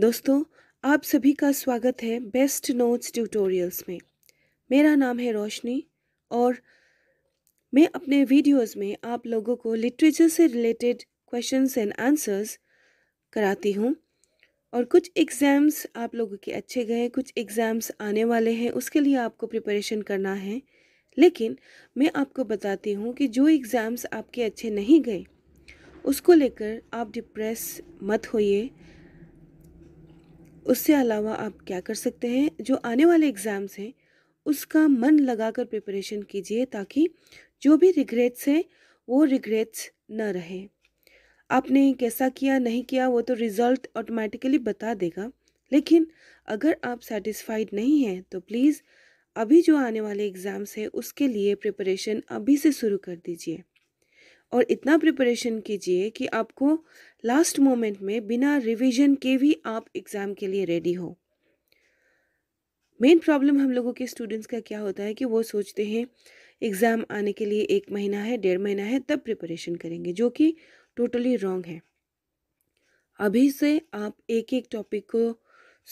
दोस्तों आप सभी का स्वागत है बेस्ट नोट्स ट्यूटोरियल्स में मेरा नाम है रोशनी और मैं अपने वीडियोस में आप लोगों को लिटरेचर से रिलेटेड क्वेश्चंस एंड आंसर्स कराती हूँ और कुछ एग्ज़ाम्स आप लोगों के अच्छे गए कुछ एग्ज़ाम्स आने वाले हैं उसके लिए आपको प्रिपरेशन करना है लेकिन मैं आपको बताती हूँ कि जो एग्ज़ाम्स आपके अच्छे नहीं गए उसको लेकर आप डिप्रेस मत होइए उससे अलावा आप क्या कर सकते हैं जो आने वाले एग्ज़ाम्स हैं उसका मन लगाकर प्रिपरेशन कीजिए ताकि जो भी रिग्रेट्स हैं वो रिग्रेट्स न रहे आपने कैसा किया नहीं किया वो तो रिज़ल्ट ऑटोमेटिकली बता देगा लेकिन अगर आप सेटिस्फाइड नहीं हैं तो प्लीज़ अभी जो आने वाले एग्ज़ाम्स हैं उसके लिए प्रिपरेशन अभी से शुरू कर दीजिए और इतना प्रिपरेशन कीजिए कि आपको लास्ट मोमेंट में बिना रिवीजन के भी आप एग्ज़ाम के लिए रेडी हो मेन प्रॉब्लम हम लोगों के स्टूडेंट्स का क्या होता है कि वो सोचते हैं एग्ज़ाम आने के लिए एक महीना है डेढ़ महीना है तब प्रिपरेशन करेंगे जो कि टोटली रॉन्ग है अभी से आप एक एक टॉपिक को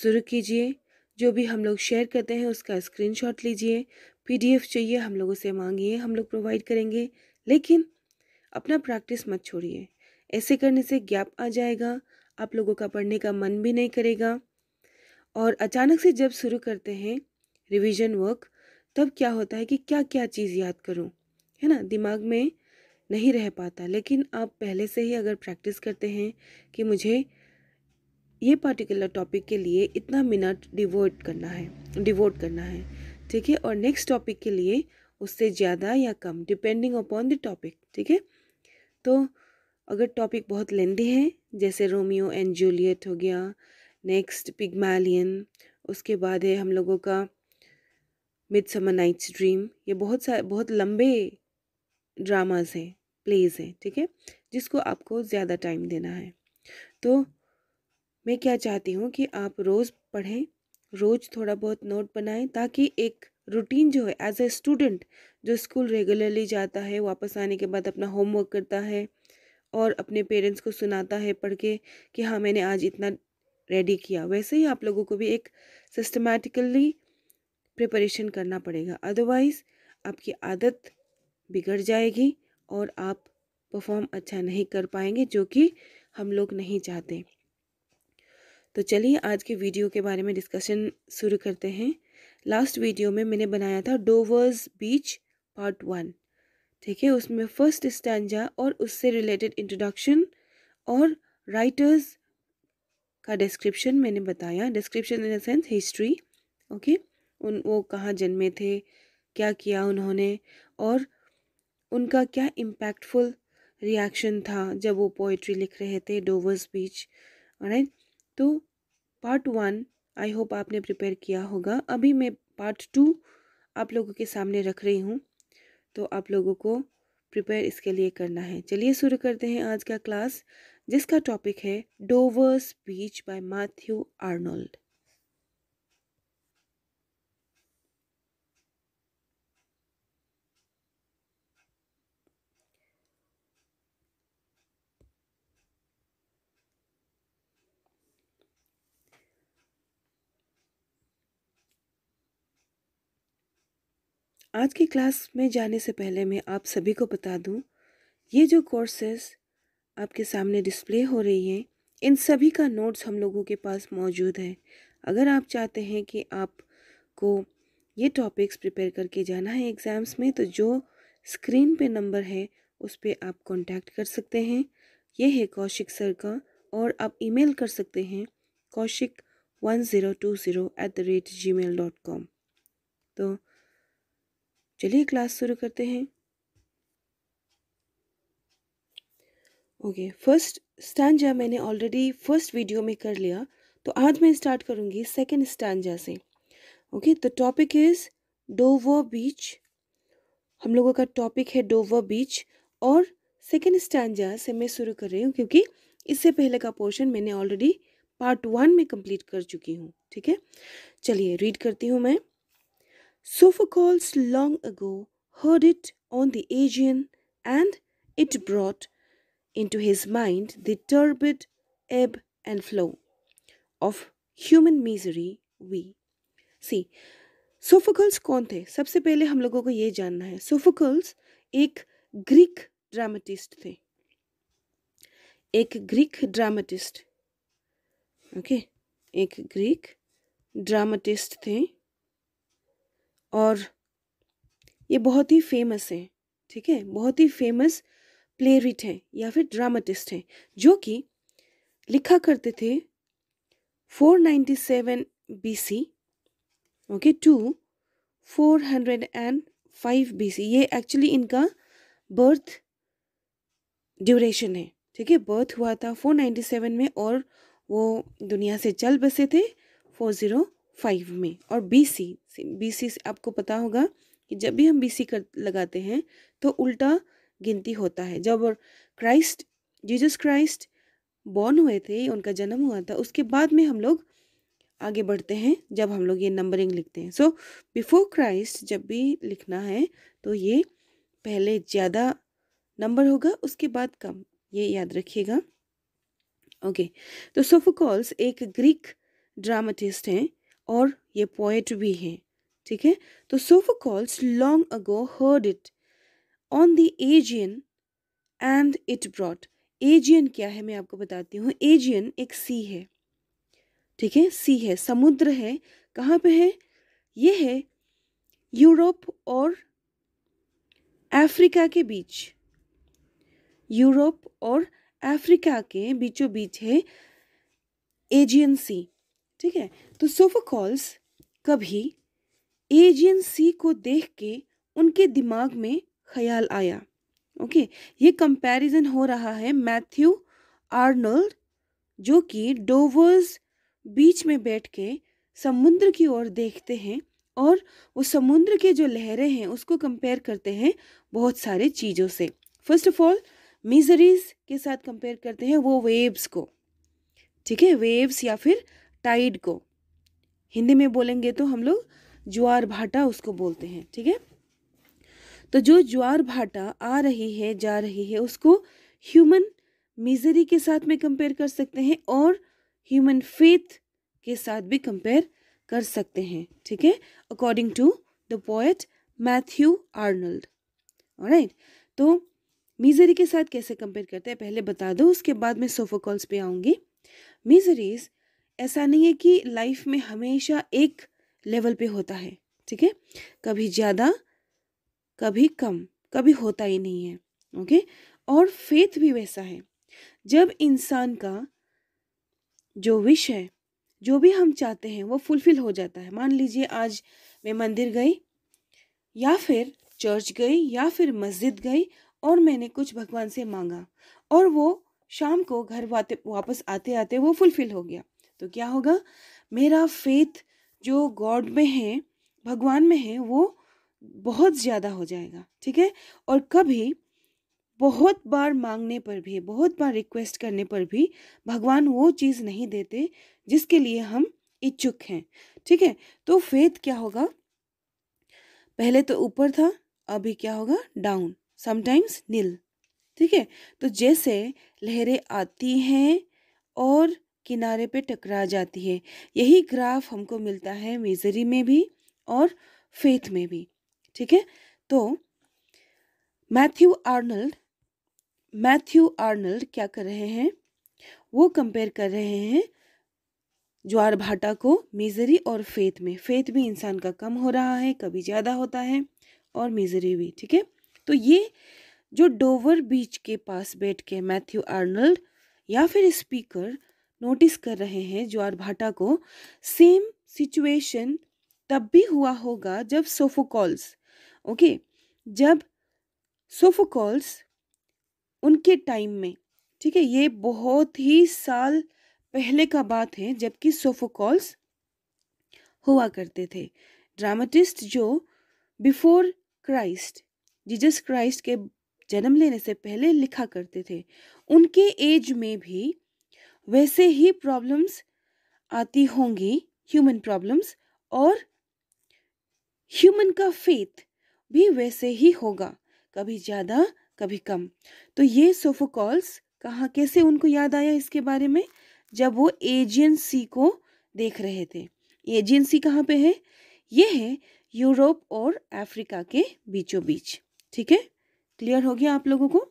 शुरू कीजिए जो भी हम लोग शेयर करते हैं उसका स्क्रीनशॉट लीजिए पीडीएफ चाहिए हम लोगों से मांगिए हम लोग प्रोवाइड करेंगे लेकिन अपना प्रैक्टिस मत छोड़िए ऐसे करने से गैप आ जाएगा आप लोगों का पढ़ने का मन भी नहीं करेगा और अचानक से जब शुरू करते हैं रिवीजन वर्क तब क्या होता है कि क्या क्या चीज़ याद करूं है ना दिमाग में नहीं रह पाता लेकिन आप पहले से ही अगर प्रैक्टिस करते हैं कि मुझे ये पार्टिकुलर टॉपिक के लिए इतना मिनट डिवोट करना है डिवोट करना है ठीक है और नेक्स्ट टॉपिक के लिए उससे ज़्यादा या कम डिपेंडिंग अपॉन द टॉपिक ठीक है तो अगर टॉपिक बहुत लेंदी है जैसे रोमियो एंड जूलियट हो गया नेक्स्ट पिगमालियन उसके बाद है हम लोगों का मिड समर नाइट्स ड्रीम ये बहुत सा बहुत लंबे ड्रामाज हैं प्लेज हैं ठीक है जिसको आपको ज़्यादा टाइम देना है तो मैं क्या चाहती हूँ कि आप रोज़ पढ़ें रोज़ थोड़ा बहुत नोट बनाएं ताकि एक रूटीन जो है एज ए स्टूडेंट जो स्कूल रेगुलरली जाता है वापस आने के बाद अपना होमवर्क करता है और अपने पेरेंट्स को सुनाता है पढ़ के कि हाँ मैंने आज इतना रेडी किया वैसे ही आप लोगों को भी एक सिस्टमेटिकली प्रिपरेशन करना पड़ेगा अदरवाइज़ आपकी आदत बिगड़ जाएगी और आप परफॉर्म अच्छा नहीं कर पाएंगे जो कि हम लोग नहीं चाहते तो चलिए आज के वीडियो के बारे में डिस्कशन शुरू करते हैं लास्ट वीडियो में मैंने बनाया था डोवर्स बीच पार्ट वन ठीक है उसमें फर्स्ट स्टैंडा और उससे रिलेटेड इंट्रोडक्शन और राइटर्स का डिस्क्रिप्शन मैंने बताया description in the sense history okay उन वो कहाँ जन्मे थे क्या किया उन्होंने और उनका क्या इम्पैक्टफुल रिएक्शन था जब वो पोइट्री लिख रहे थे डोवर्स बीच राइट तो पार्ट वन आई होप आपने प्रिपेयर किया होगा अभी मैं पार्ट टू आप लोगों के सामने रख रही हूँ तो आप लोगों को प्रिपेयर इसके लिए करना है चलिए शुरू करते हैं आज का क्लास जिसका टॉपिक है Dover's beach by Matthew Arnold आज की क्लास में जाने से पहले मैं आप सभी को बता दूं ये जो कोर्सेस आपके सामने डिस्प्ले हो रही हैं इन सभी का नोट्स हम लोगों के पास मौजूद है अगर आप चाहते हैं कि आपको ये टॉपिक्स प्रिपेयर करके जाना है एग्ज़ाम्स में तो जो स्क्रीन पे नंबर है उस पर आप कांटेक्ट कर सकते हैं ये है कौशिक सर का और आप ईमेल कर सकते हैं Kaushik one zero two zero at the rate G mail dot com तो चलिए क्लास शुरू करते हैं ओके फर्स्ट स्टैंडा मैंने ऑलरेडी फर्स्ट वीडियो में कर लिया तो आज मैं स्टार्ट करूंगी सेकेंड स्टैंडा से okay the topic is Dover beach हम लोगों का टॉपिक है डोवर बीच और सेकेंड स्टैंडा से मैं शुरू कर रही हूँ क्योंकि इससे पहले का पोर्शन मैंने ऑलरेडी पार्ट वन में कंप्लीट कर चुकी हूँ ठीक है चलिए रीड करती हूँ मैं Sophocles long ago heard it on the Aegean and it brought into his mind the turbid ebb and flow of human misery we. See, Sophocles. कौन थे सबसे पहले हम लोगों को ये जानना है Sophocles एक Greek dramatist थे एक Greek dramatist. okay? एक Greek dramatist थे और ये बहुत ही फेमस हैं ठीक है बहुत ही फेमस प्ले रिट हैं या फिर ड्रामाटिस्ट हैं जो कि लिखा करते थे 497 बीसी ओके टू 405 बीसी ये एक्चुअली इनका बर्थ ड्यूरेशन है ठीक है बर्थ हुआ था 497 में और वो दुनिया से चल बसे थे फाइव में और बी सी बी सी आपको पता होगा कि जब भी हम बी सी कर लगाते हैं तो उल्टा गिनती होता है जब और क्राइस्ट जीजस क्राइस्ट बॉर्न हुए थे उनका जन्म हुआ था उसके बाद में हम लोग आगे बढ़ते हैं जब हम लोग ये नंबरिंग लिखते हैं सो बिफोर क्राइस्ट जब भी लिखना है तो ये पहले ज़्यादा नंबर होगा उसके बाद कम ये याद रखिएगा ओके okay. तो सोफोकॉल्स एक ग्रीक ड्रामाटिस्ट हैं और ये पोएट भी हैं ठीक है तो Sophocles long ago heard it on the Aegean and it brought Aegean क्या है मैं आपको बताती हूँ एजियन एक सी है ठीक है सी है समुद्र है कहाँ पे है ये है यूरोप और अफ्रीका के बीच यूरोप और अफ्रीका के बीचों बीच है एजियन सी ठीक है तो सोफोकॉल्स कभी एजियन सी को देख के उनके दिमाग में ख्याल आया ओके ये कंपैरिजन हो रहा है मैथ्यू आर्नल्ड जो कि डोवर्स बीच में बैठ के समुद्र की ओर देखते हैं और वो समुद्र के जो लहरें हैं उसको कंपेयर करते हैं बहुत सारे चीज़ों से फर्स्ट ऑफ ऑल मिजरीज के साथ कंपेयर करते हैं वो वेव्स को ठीक है वेव्स या फिर टाइड को हिंदी में बोलेंगे तो हम लोग ज्वार भाटा उसको बोलते हैं ठीक है तो जो ज्वार भाटा आ रही है जा रही है उसको ह्यूमन मिजरी के साथ में कंपेयर कर सकते हैं और ह्यूमन फेथ के साथ भी कंपेयर कर सकते हैं ठीक है according to the poet Matthew Arnold right तो मिजरी के साथ कैसे कंपेयर करते हैं पहले बता दो उसके बाद मैं सोफोकॉल्स पे आऊंगी मिजरीज ऐसा नहीं है कि लाइफ में हमेशा एक लेवल पे होता है ठीक है कभी ज़्यादा कभी कम कभी होता ही नहीं है ओके और फेथ भी वैसा है जब इंसान का जो विश है जो भी हम चाहते हैं वो फुलफिल हो जाता है मान लीजिए आज मैं मंदिर गई या फिर चर्च गई या फिर मस्जिद गई और मैंने कुछ भगवान से मांगा और वो शाम को घर वाते वापस आते आते वो फुलफिल हो गया तो क्या होगा मेरा फेथ जो गॉड में है भगवान में है वो बहुत ज़्यादा हो जाएगा ठीक है और कभी बहुत बार मांगने पर भी बहुत बार रिक्वेस्ट करने पर भी भगवान वो चीज़ नहीं देते जिसके लिए हम इच्छुक हैं ठीक है तो फेथ क्या होगा पहले तो ऊपर था अभी क्या होगा डाउन समटाइम्स नील ठीक है तो जैसे लहरें आती हैं और किनारे पे टकरा जाती है यही ग्राफ हमको मिलता है मेजरी में भी और फेथ में भी ठीक है तो मैथ्यू आर्नल्ड मैथ्यू आर्नल्ड क्या कर रहे हैं वो कंपेयर कर रहे हैं ज्वार भाटा को मेजरी और फेथ में फेथ भी इंसान का कम हो रहा है कभी ज़्यादा होता है और मेजरी भी ठीक है तो ये जो डोवर बीच के पास बैठ के मैथ्यू आर्नल्ड या फिर स्पीकर नोटिस कर रहे हैं ज्वार भाटा को सेम सिचुएशन तब भी हुआ होगा जब सोफोकॉल्स ओके जब सोफोकॉल्स उनके टाइम में ठीक है ये बहुत ही साल पहले का बात है जबकि सोफोकॉल्स हुआ करते थे ड्रामाटिस्ट जो बिफोर क्राइस्ट जीजस क्राइस्ट के जन्म लेने से पहले लिखा करते थे उनके एज में भी वैसे ही प्रॉब्लम्स आती होंगी ह्यूमन प्रॉब्लम्स और ह्यूमन का फेथ भी वैसे ही होगा कभी ज़्यादा कभी कम तो ये सोफोकॉल्स कहाँ कैसे उनको याद आया इसके बारे में जब वो एजेंसी को देख रहे थे एजेंसी कहाँ पे है ये है यूरोप और अफ्रीका के बीचों बीच ठीक है क्लियर हो गया आप लोगों को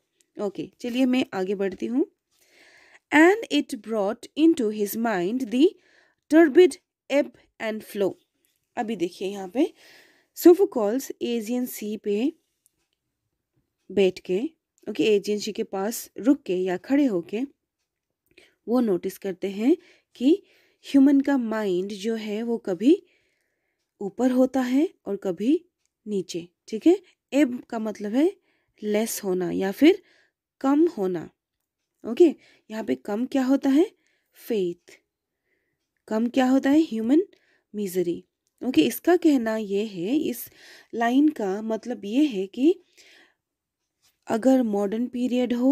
ओके चलिए मैं आगे बढ़ती हूँ and it brought into his mind the turbid ebb and flow अभी देखिए यहाँ पे सोफोकॉल्स एजियन सी पे बैठ के ओके एजियन सी के पास रुक के या खड़े होके वो नोटिस करते हैं कि ह्यूमन का माइंड जो है वो कभी ऊपर होता है और कभी नीचे ठीक है एब का मतलब है लेस होना या फिर कम होना ओके यहाँ पे कम क्या होता है फेथ कम क्या होता है ह्यूमन मिजरी ओके इसका कहना ये है इस लाइन का मतलब ये है कि अगर मॉडर्न पीरियड हो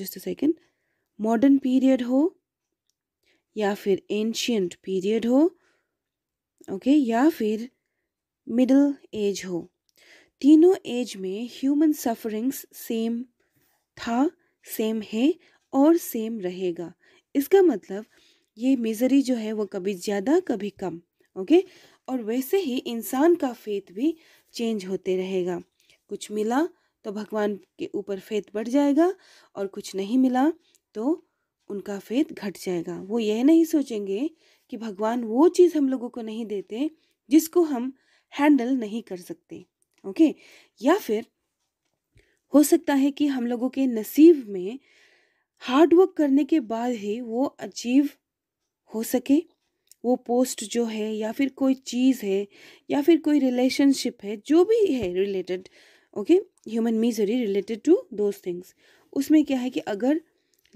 just a second modern period हो या फिर एंशियंट पीरियड हो ओके okay? या फिर मिडल एज हो तीनों एज में ह्यूमन सफरिंग्स सेम था सेम है और सेम रहेगा इसका मतलब ये मिजरी जो है वो कभी ज़्यादा कभी कम ओके और वैसे ही इंसान का फेथ भी चेंज होते रहेगा कुछ मिला तो भगवान के ऊपर फेथ बढ़ जाएगा और कुछ नहीं मिला तो उनका फेथ घट जाएगा वो यह नहीं सोचेंगे कि भगवान वो चीज़ हम लोगों को नहीं देते जिसको हम हैंडल नहीं कर सकते ओके या फिर हो सकता है कि हम लोगों के नसीब में हार्ड वर्क करने के बाद ही वो अचीव हो सके वो पोस्ट जो है या फिर कोई चीज़ है या फिर कोई रिलेशनशिप है जो भी है related okay human misery related to those things उसमें क्या है कि अगर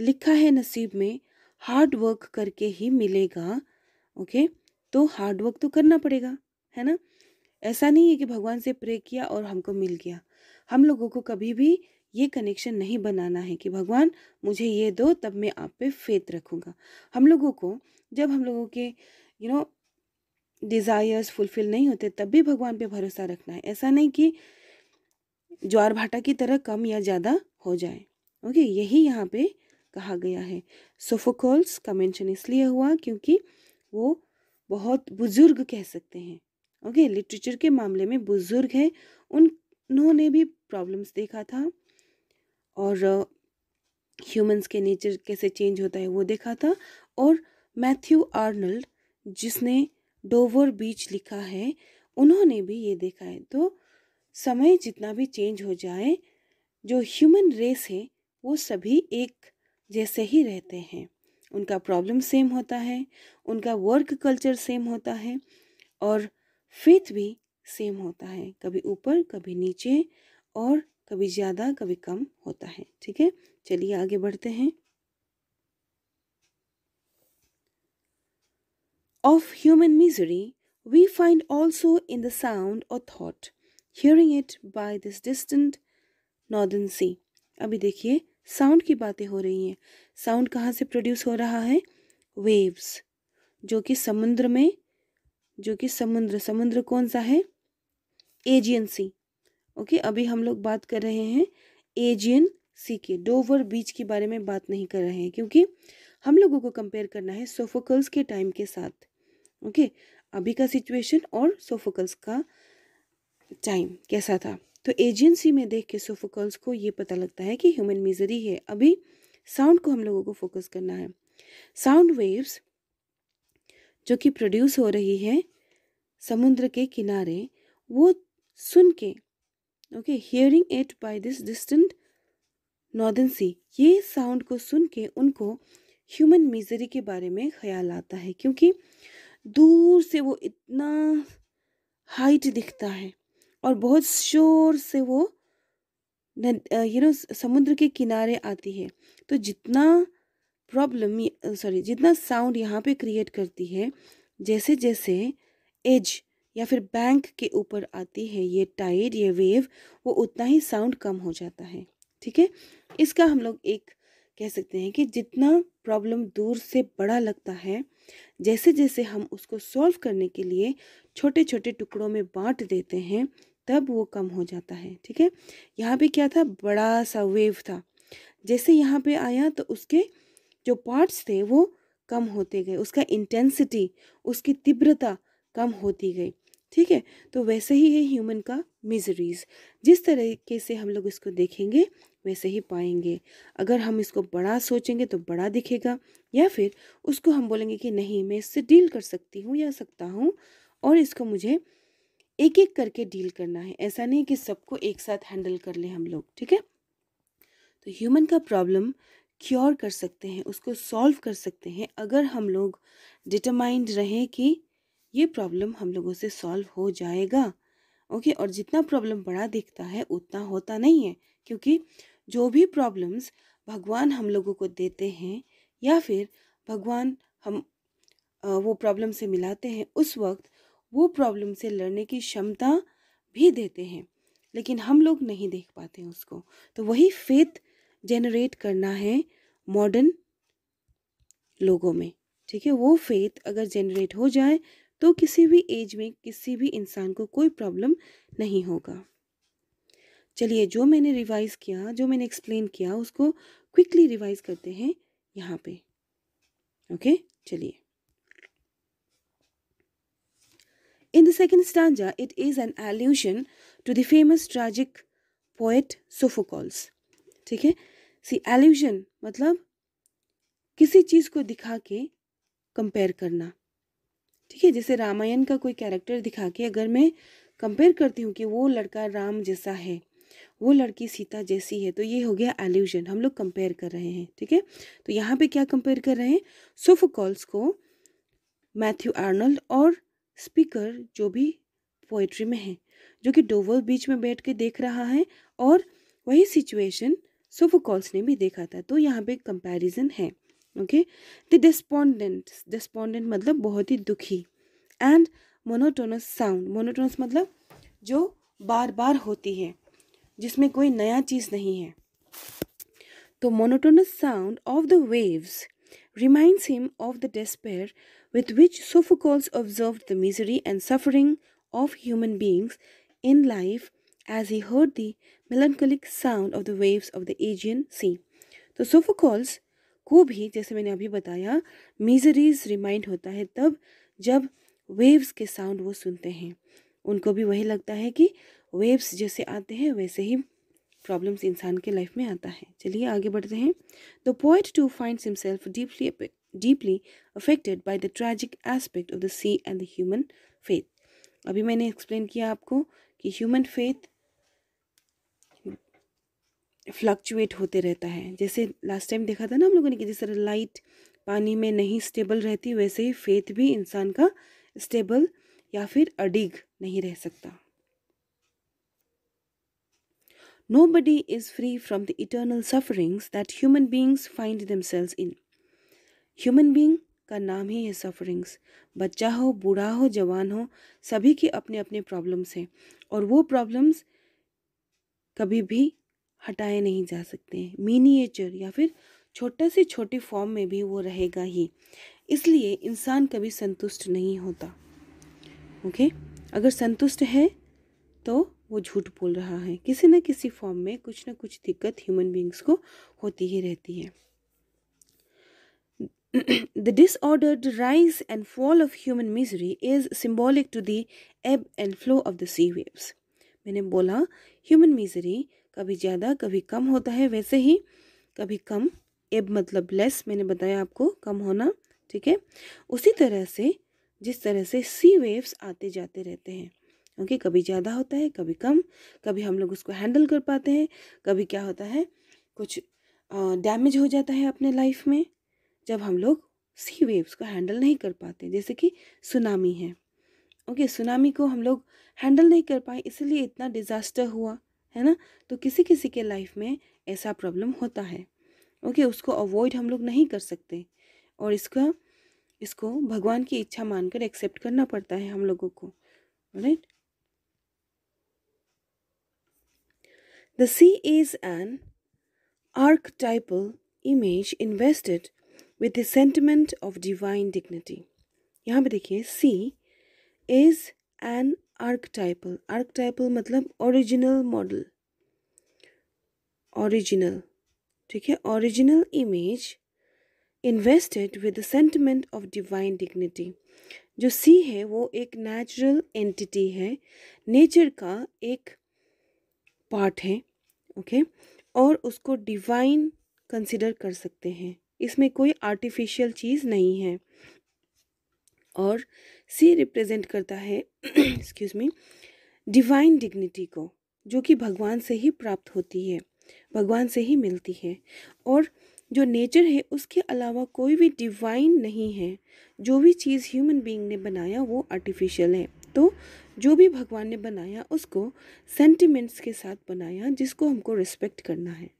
लिखा है नसीब में हार्ड वर्क करके ही मिलेगा ओके तो हार्ड वर्क तो करना पड़ेगा है ना ऐसा नहीं है कि भगवान से प्रे किया और हमको मिल गया हम लोगों को कभी भी ये कनेक्शन नहीं बनाना है कि भगवान मुझे ये दो तब मैं आप पे फेत रखूँगा हम लोगों को जब हम लोगों के यू नो डिज़ायर्स फुलफिल नहीं होते तब भी भगवान पे भरोसा रखना है ऐसा नहीं कि ज्वार भाटा की तरह कम या ज़्यादा हो जाए ओके यही यहाँ पे कहा गया है सोफोकोल्स का मेंशन इसलिए हुआ क्योंकि वो बहुत बुज़ुर्ग कह सकते हैं ओके लिटरेचर के मामले में बुज़ुर्ग हैं उन उन्होंने भी प्रॉब्लम्स देखा था और ह्यूमंस uh, के नेचर कैसे चेंज होता है वो देखा था और मैथ्यू आर्नल्ड जिसने डोवर बीच लिखा है उन्होंने भी ये देखा है तो समय जितना भी चेंज हो जाए जो ह्यूमन रेस है वो सभी एक जैसे ही रहते हैं उनका प्रॉब्लम सेम होता है उनका वर्क कल्चर सेम होता है और फेथ भी सेम होता है कभी ऊपर कभी नीचे और कभी ज़्यादा कभी कम होता है ठीक है चलिए आगे बढ़ते हैं of human misery we find also in the sound और thought hearing it by this distant northern sea अभी देखिए साउंड की बातें हो रही हैं साउंड कहाँ से प्रोड्यूस हो रहा है वेव्स जो कि समुद्र में जो कि समुद्र समुद्र कौन सा है एजियन सी ओके अभी हम लोग बात कर रहे हैं एजियन सी के डोवर बीच के बारे में बात नहीं कर रहे हैं क्योंकि हम लोगों को कंपेयर करना है सोफोकल्स के टाइम के साथ ओके अभी का सिचुएशन और सोफोकल्स का टाइम कैसा था तो एजेंसी में देख के सोफोकल्स को ये पता लगता है कि ह्यूमन मिजरी है अभी साउंड को हम लोगों को फोकस करना है साउंड वेव्स जो कि प्रोड्यूस हो रही है समुद्र के किनारे वो सुन के okay hearing it by this distant northern sea ये साउंड को सुन के उनको ह्यूमन मिजरी के बारे में ख्याल आता है क्योंकि दूर से वो इतना हाइट दिखता है और बहुत शोर से वो यू नो समुद्र के किनारे आती है तो जितना प्रॉब्लम सॉरी जितना साउंड यहाँ पे क्रिएट करती है जैसे जैसे एज या फिर बैंक के ऊपर आती है ये टाइड ये वेव वो उतना ही साउंड कम हो जाता है ठीक है इसका हम लोग एक कह सकते हैं कि जितना प्रॉब्लम दूर से बड़ा लगता है जैसे जैसे हम उसको सॉल्व करने के लिए छोटे छोटे टुकड़ों में बांट देते हैं तब वो कम हो जाता है ठीक है यहाँ पे क्या था बड़ा सा वेव था जैसे यहाँ पे आया तो उसके जो पार्ट्स थे वो कम होते गए उसका इंटेंसिटी उसकी तीव्रता कम होती गई ठीक है तो वैसे ही है ह्यूमन का मिजरीज जिस तरीके से हम लोग इसको देखेंगे वैसे ही पाएंगे अगर हम इसको बड़ा सोचेंगे तो बड़ा दिखेगा या फिर उसको हम बोलेंगे कि नहीं मैं इससे डील कर सकती हूँ या सकता हूँ और इसको मुझे एक एक करके डील करना है ऐसा नहीं कि सबको एक साथ हैंडल कर लें हम लोग ठीक है तो ह्यूमन का प्रॉब्लम क्योर कर सकते हैं उसको सॉल्व कर सकते हैं अगर हम लोग डिटरमाइंड रहें कि ये प्रॉब्लम हम लोगों से सॉल्व हो जाएगा ओके और जितना प्रॉब्लम बड़ा दिखता है उतना होता नहीं है क्योंकि जो भी प्रॉब्लम्स भगवान हम लोगों को देते हैं या फिर भगवान हम वो प्रॉब्लम से मिलाते हैं उस वक्त वो प्रॉब्लम से लड़ने की क्षमता भी देते हैं लेकिन हम लोग नहीं देख पाते हैं उसको तो वही फेथ जनरेट करना है मॉडर्न लोगों में ठीक है वो फेथ अगर जेनरेट हो जाए तो किसी भी एज में किसी भी इंसान को कोई प्रॉब्लम नहीं होगा चलिए जो मैंने रिवाइज़ किया जो मैंने एक्सप्लेन किया उसको क्विकली रिवाइज़ करते हैं यहाँ पे ओके चलिए in the second stanza it is an allusion to the famous tragic poet Sophocles ठीक है सी एल्यूशन मतलब किसी चीज़ को दिखा के कंपेयर करना ठीक है जैसे रामायण का कोई कैरेक्टर दिखा के अगर मैं कंपेयर करती हूँ कि वो लड़का राम जैसा है वो लड़की सीता जैसी है तो ये हो गया एल्यूजन हम लोग कंपेयर कर रहे हैं ठीक है तो यहाँ पे क्या कंपेयर कर रहे हैं सोफोकॉल्स को मैथ्यू आर्नल्ड और स्पीकर जो भी पोइट्री में है जो कि डोवल बीच में बैठ के देख रहा है और वही सिचुएशन सोफोकॉल्स ने भी देखा था तो यहाँ पे कंपैरिजन है ओके द डिस्पोंडेंट डिस्पोंडेंट मतलब बहुत ही दुखी एंड मोनोटोनस साउंड मोनोटोनस मतलब जो बार बार होती है जिसमें कोई नया चीज़ नहीं है तो monotonous sound of the waves remind him of the despair with which Sophocles observe the misery and suffering of human beings in life as he heard the melancholic sound of the waves of the Aegean sea तो Sophocles को भी जैसे मैंने अभी बताया miseries remind होता है तब जब वेव्स के साउंड वो सुनते हैं उनको भी वही लगता है कि वेव्स जैसे आते हैं वैसे ही प्रॉब्लम्स इंसान के लाइफ में आता है चलिए आगे बढ़ते हैं the poet to find himself deeply deeply affected by the tragic aspect of the sea and the human faith अभी मैंने एक्सप्लेन किया आपको कि ह्यूमन फेथ फ्लक्चुएट होते रहता है जैसे लास्ट टाइम देखा था ना हम लोगों ने कि जिस तरह लाइट पानी में नहीं स्टेबल रहती वैसे ही फेथ भी इंसान का स्टेबल या फिर अडिग नहीं रह सकता nobody is free from the eternal sufferings that human beings find themselves in human being का नाम ही है सफरिंग्स बच्चा हो बूढ़ा हो जवान हो सभी के अपने अपने प्रॉब्लम्स हैं और वो प्रॉब्लम्स कभी भी हटाए नहीं जा सकते मीनिएचर या फिर छोटा से छोटे फॉर्म में भी वो रहेगा ही इसलिए इंसान कभी संतुष्ट नहीं होता ओके अगर संतुष्ट है तो वो झूठ बोल रहा है किसी न किसी फॉर्म में कुछ ना कुछ दिक्कत ह्यूमन बींग्स को होती ही रहती है the disordered rise and fall of human misery is symbolic to the ebb and flow of the sea waves मैंने बोला ह्यूमन मिजरी कभी ज़्यादा कभी कम होता है वैसे ही कभी कम एब मतलब लेस मैंने बताया आपको कम होना ठीक है उसी तरह से जिस तरह से सी वेव्स आते जाते रहते हैं ओके okay, कभी ज़्यादा होता है कभी कम कभी हम लोग उसको हैंडल कर पाते हैं कभी क्या होता है कुछ डैमेज हो जाता है अपने लाइफ में जब हम लोग सी वेव्स को हैंडल नहीं कर पाते जैसे कि सुनामी है ओके okay, सुनामी को हम लोग हैंडल नहीं कर पाए इसलिए इतना डिज़ास्टर हुआ है ना तो किसी किसी के लाइफ में ऐसा प्रॉब्लम होता है ओके उसको अवॉइड हम लोग नहीं कर सकते और इसका इसको भगवान की इच्छा मानकर एक्सेप्ट करना पड़ता है हम लोगों को right the sea is an archetypal image invested with the sentiment of divine dignity यहाँ पे देखिए सी इज एन आर्कटाइपल आर्कटाइपल मतलब ओरिजिनल मॉडल ओरिजिनल ठीक है original image invested with the sentiment of divine dignity जो सी है वो एक नेचुरल एंटिटी है नेचर का एक पार्ट है ओके okay? और उसको डिवाइन कंसिडर कर सकते हैं इसमें कोई आर्टिफिशियल चीज़ नहीं है और सी रिप्रेजेंट करता है एक्सक्यूज मी डिवाइन डिग्निटी को जो कि भगवान से ही प्राप्त होती है भगवान से ही मिलती है और जो नेचर है उसके अलावा कोई भी डिवाइन नहीं है जो भी चीज़ ह्यूमन बीइंग ने बनाया वो आर्टिफिशियल है तो जो भी भगवान ने बनाया उसको सेंटिमेंट्स के साथ बनाया जिसको हमको रिस्पेक्ट करना है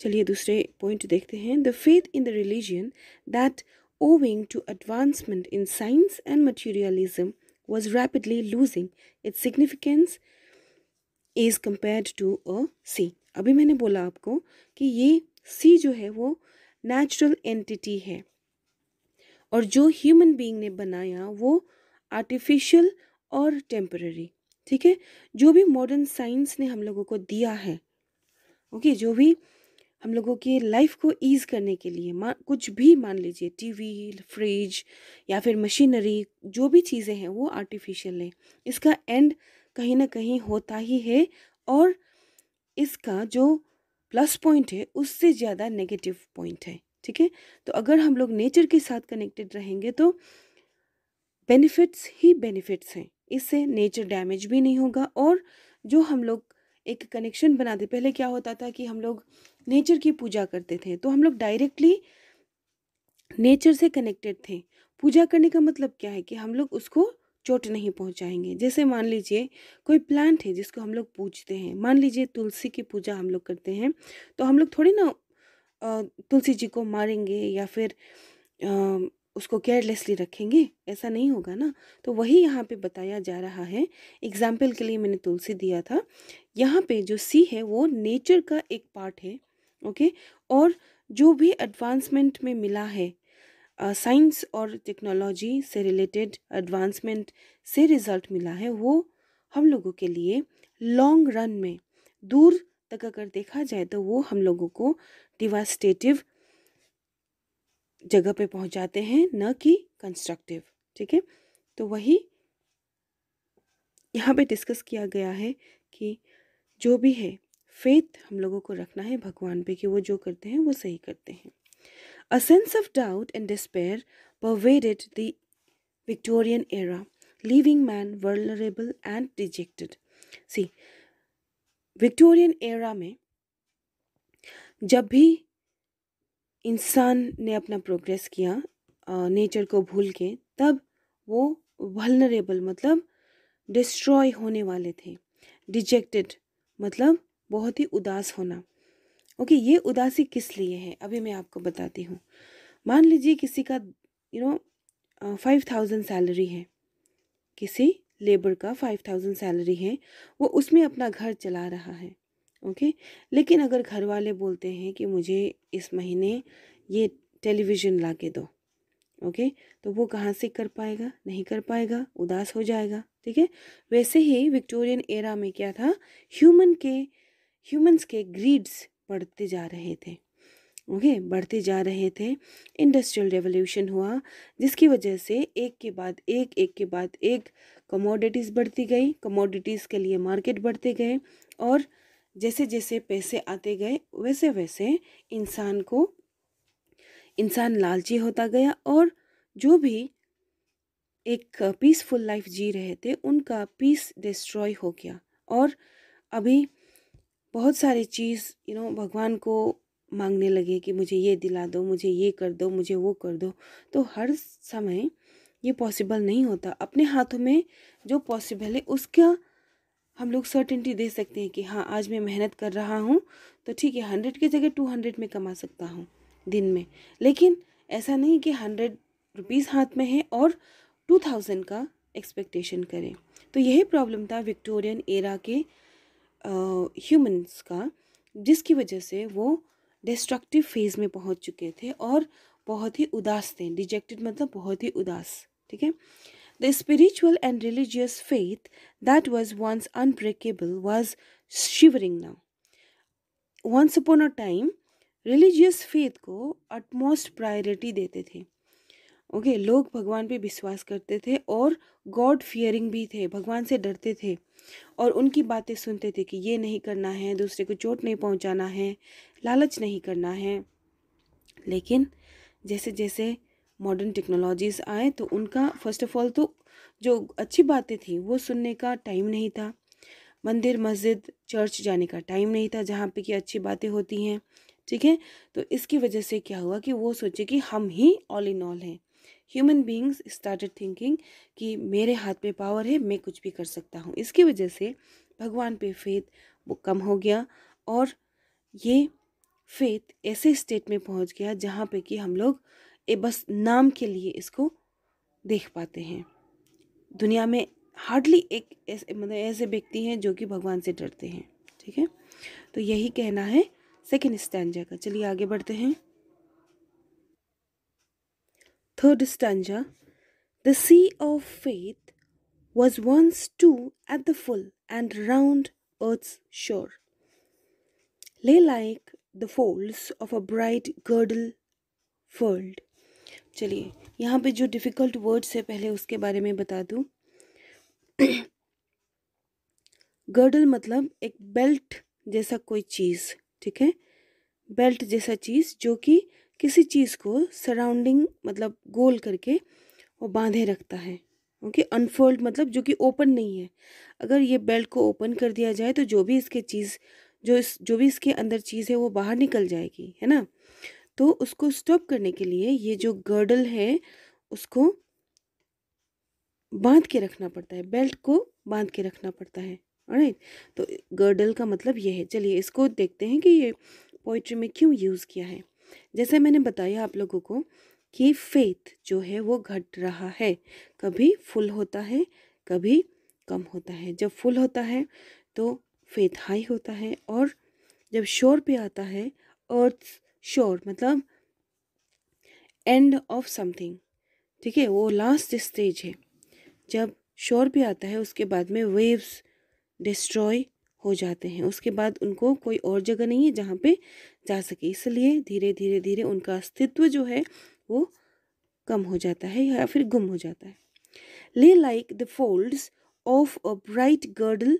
चलिए दूसरे पॉइंट देखते हैं the faith in the religion that owing to advancement in science and materialism, was rapidly losing its significance is compared to a sea. अभी मैंने बोला आपको कि ये सी जो है वो नेचुरल एंटिटी है और जो ह्यूमन बीइंग ने बनाया वो आर्टिफिशियल और टेम्पररी ठीक है जो भी मॉडर्न साइंस ने हम लोगों को दिया है ओके okay, जो भी हम लोगों की लाइफ को ईज करने के लिए मा कुछ भी मान लीजिए टीवी फ्रिज या फिर मशीनरी जो भी चीज़ें हैं वो आर्टिफिशियल हैं इसका एंड कहीं ना कहीं होता ही है और इसका जो प्लस पॉइंट है उससे ज़्यादा नेगेटिव पॉइंट है ठीक है तो अगर हम लोग नेचर के साथ कनेक्टेड रहेंगे तो बेनिफिट्स ही बेनिफिट्स हैं इससे नेचर डैमेज भी नहीं होगा और जो हम लोग एक कनेक्शन बनाते पहले क्या होता था कि हम लोग नेचर की पूजा करते थे तो हम लोग डायरेक्टली नेचर से कनेक्टेड थे पूजा करने का मतलब क्या है कि हम लोग उसको चोट नहीं पहुंचाएंगे जैसे मान लीजिए कोई प्लांट है जिसको हम लोग पूजते हैं मान लीजिए तुलसी की पूजा हम लोग करते हैं तो हम लोग थोड़ी ना तुलसी जी को मारेंगे या फिर उसको केयरलेसली रखेंगे ऐसा नहीं होगा ना तो वही यहाँ पे बताया जा रहा है एग्जाम्पल के लिए मैंने तुलसी दिया था यहाँ पे जो सी है वो नेचर का एक पार्ट है ओके और जो भी एडवांसमेंट में मिला है साइंस और टेक्नोलॉजी से रिलेटेड एडवांसमेंट से रिजल्ट मिला है वो हम लोगों के लिए लॉन्ग रन में दूर तक अगर देखा जाए तो वो हम लोगों को डिवास्टेटिव जगह पे पहुंचाते हैं न कि कंस्ट्रक्टिव ठीक है तो वही यहाँ पे डिस्कस किया गया है कि जो भी है फेथ हम लोगों को रखना है भगवान पे कि वो जो करते हैं वो सही करते हैं a sense of doubt and despair pervaded the Victorian era leaving man vulnerable and dejected see Victorian era में जब भी इंसान ने अपना प्रोग्रेस किया नेचर को भूल के तब वो वलनरेबल मतलब डिस्ट्रॉय होने वाले थे डिजेक्टेड मतलब बहुत ही उदास होना ओके ये उदासी किस लिए है अभी मैं आपको बताती हूँ मान लीजिए किसी का you know five thousand salary है किसी लेबर का फाइव थाउजेंड सैलरी है वो उसमें अपना घर चला रहा है ओके लेकिन अगर घर वाले बोलते हैं कि मुझे इस महीने ये टेलीविज़न ला के दो ओके तो वो कहाँ से कर पाएगा नहीं कर पाएगा उदास हो जाएगा ठीक है वैसे ही विक्टोरियन एरा में क्या था ह्यूमन के ह्यूमंस के ग्रीड्स बढ़ते जा रहे थे ओके okay, बढ़ते जा रहे थे इंडस्ट्रियल रेवोल्यूशन हुआ जिसकी वजह से एक के बाद एक एक के बाद एक कमोडिटीज़ बढ़ती गई कमोडिटीज़ के लिए मार्केट बढ़ते गए और जैसे जैसे पैसे आते गए वैसे वैसे इंसान को इंसान लालची होता गया और जो भी एक पीसफुल लाइफ जी रहे थे उनका पीस डिस्ट्रॉय हो गया और अभी बहुत सारी चीज़ यू नो भगवान को मांगने लगे कि मुझे ये दिला दो मुझे ये कर दो मुझे वो कर दो तो हर समय ये पॉसिबल नहीं होता अपने हाथों में जो पॉसिबल है उसका हम लोग सर्टेंटी दे सकते हैं कि हाँ आज मैं मेहनत कर रहा हूँ तो ठीक है हंड्रेड की जगह टू हंड्रेड में कमा सकता हूँ दिन में लेकिन ऐसा नहीं कि हंड्रेड रुपीज़ हाथ में है और टू थाउजेंड का एक्सपेक्टेशन करें तो यही प्रॉब्लम था विक्टोरियन एरा के ह्यूमंस का जिसकी वजह से वो डिस्ट्रक्टिव फेज़ में पहुँच चुके थे और बहुत ही उदास थे डिजेक्टेड मतलब बहुत ही उदास ठीक है The spiritual and religious faith that was once unbreakable was shivering now. Once upon a time, religious faith को अटमोस्ट प्रायोरिटी देते थे ओके okay, लोग भगवान पे विश्वास करते थे और गॉड फियरिंग भी थे भगवान से डरते थे और उनकी बातें सुनते थे कि ये नहीं करना है दूसरे को चोट नहीं पहुंचाना है लालच नहीं करना है लेकिन जैसे जैसे मॉडर्न टेक्नोलॉजीज़ आए तो उनका फर्स्ट ऑफ ऑल तो जो अच्छी बातें थी वो सुनने का टाइम नहीं था मंदिर मस्जिद चर्च जाने का टाइम नहीं था जहाँ पे कि अच्छी बातें होती हैं ठीक है तो इसकी वजह से क्या हुआ कि वो सोचे कि हम ही ऑल इन ऑल हैं ह्यूमन बींग्स स्टार्टेड थिंकिंग कि मेरे हाथ में पावर है मैं कुछ भी कर सकता हूँ इसकी वजह से भगवान पे फेथ वो कम हो गया और ये फेथ ऐसे स्टेट में पहुँच गया जहाँ पे कि हम लोग ये बस नाम के लिए इसको देख पाते हैं दुनिया में हार्डली एक ऐसे मतलब ऐसे व्यक्ति हैं जो कि भगवान से डरते हैं ठीक है तो यही कहना है सेकेंड स्टैंडा का चलिए आगे बढ़ते हैं third stanza the sea of faith was once too at the full and round earth shore lay like the folds of a bright girdle furled चलिए यहाँ पे जो डिफ़िकल्ट वर्ड्स है पहले उसके बारे में बता दूँ गर्डल मतलब एक बेल्ट जैसा कोई चीज़ ठीक है बेल्ट जैसा चीज़ जो कि किसी चीज़ को सराउंडिंग मतलब गोल करके वो बांधे रखता है ओके okay? अनफोल्ड मतलब जो कि ओपन नहीं है अगर ये बेल्ट को ओपन कर दिया जाए तो जो भी इसके चीज़ जो इस जो भी इसके अंदर चीज़ है वो बाहर निकल जाएगी है ना तो उसको स्टॉप करने के लिए ये जो गर्डल है उसको बांध के रखना पड़ता है बेल्ट को बांध के रखना पड़ता है राइट तो गर्डल का मतलब ये है चलिए इसको देखते हैं कि ये पोइट्री में क्यों यूज़ किया है जैसे मैंने बताया आप लोगों को कि फेथ जो है वो घट रहा है कभी फुल होता है कभी कम होता है जब फुल होता है तो फेथ हाई होता है और जब शोर पे आता है अर्थ श्योर मतलब एंड ऑफ समथिंग ठीक है वो लास्ट स्टेज है जब शोर भी आता है उसके बाद में वेव्स डिस्ट्रॉय हो जाते हैं उसके बाद उनको कोई और जगह नहीं है जहाँ पे जा सके इसलिए धीरे धीरे धीरे उनका अस्तित्व जो है वो कम हो जाता है या फिर गुम हो जाता है lay like the folds of a bright girdle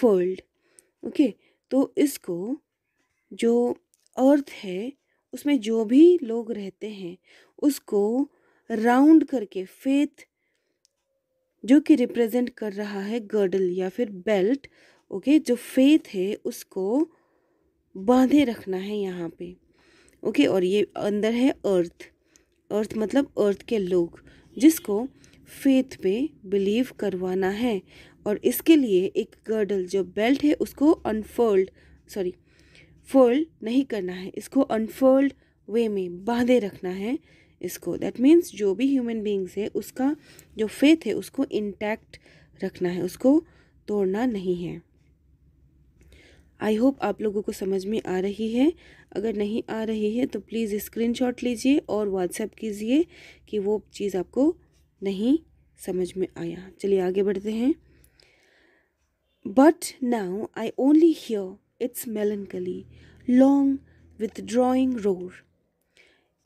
fold okay तो इसको जो अर्थ है उसमें जो भी लोग रहते हैं उसको राउंड करके फेथ जो कि रिप्रेजेंट कर रहा है गर्डल या फिर बेल्ट ओके जो फेथ है उसको बांधे रखना है यहाँ पे ओके और ये अंदर है अर्थ अर्थ मतलब अर्थ के लोग जिसको फेथ पे बिलीव करवाना है और इसके लिए एक गर्डल जो बेल्ट है उसको अनफोल्ड सॉरी फोल्ड नहीं करना है इसको अनफोल्ड वे में बांधे रखना है इसको दैट मीन्स जो भी ह्यूमन बींग्स है उसका जो फेथ है उसको इंटैक्ट रखना है उसको तोड़ना नहीं है आई होप आप लोगों को समझ में आ रही है अगर नहीं आ रही है तो प्लीज़ स्क्रीनशॉट लीजिए और व्हाट्सएप कीजिए कि वो चीज़ आपको नहीं समझ में आया चलिए आगे बढ़ते हैं but now I only hear its melancholy long withdrawing roar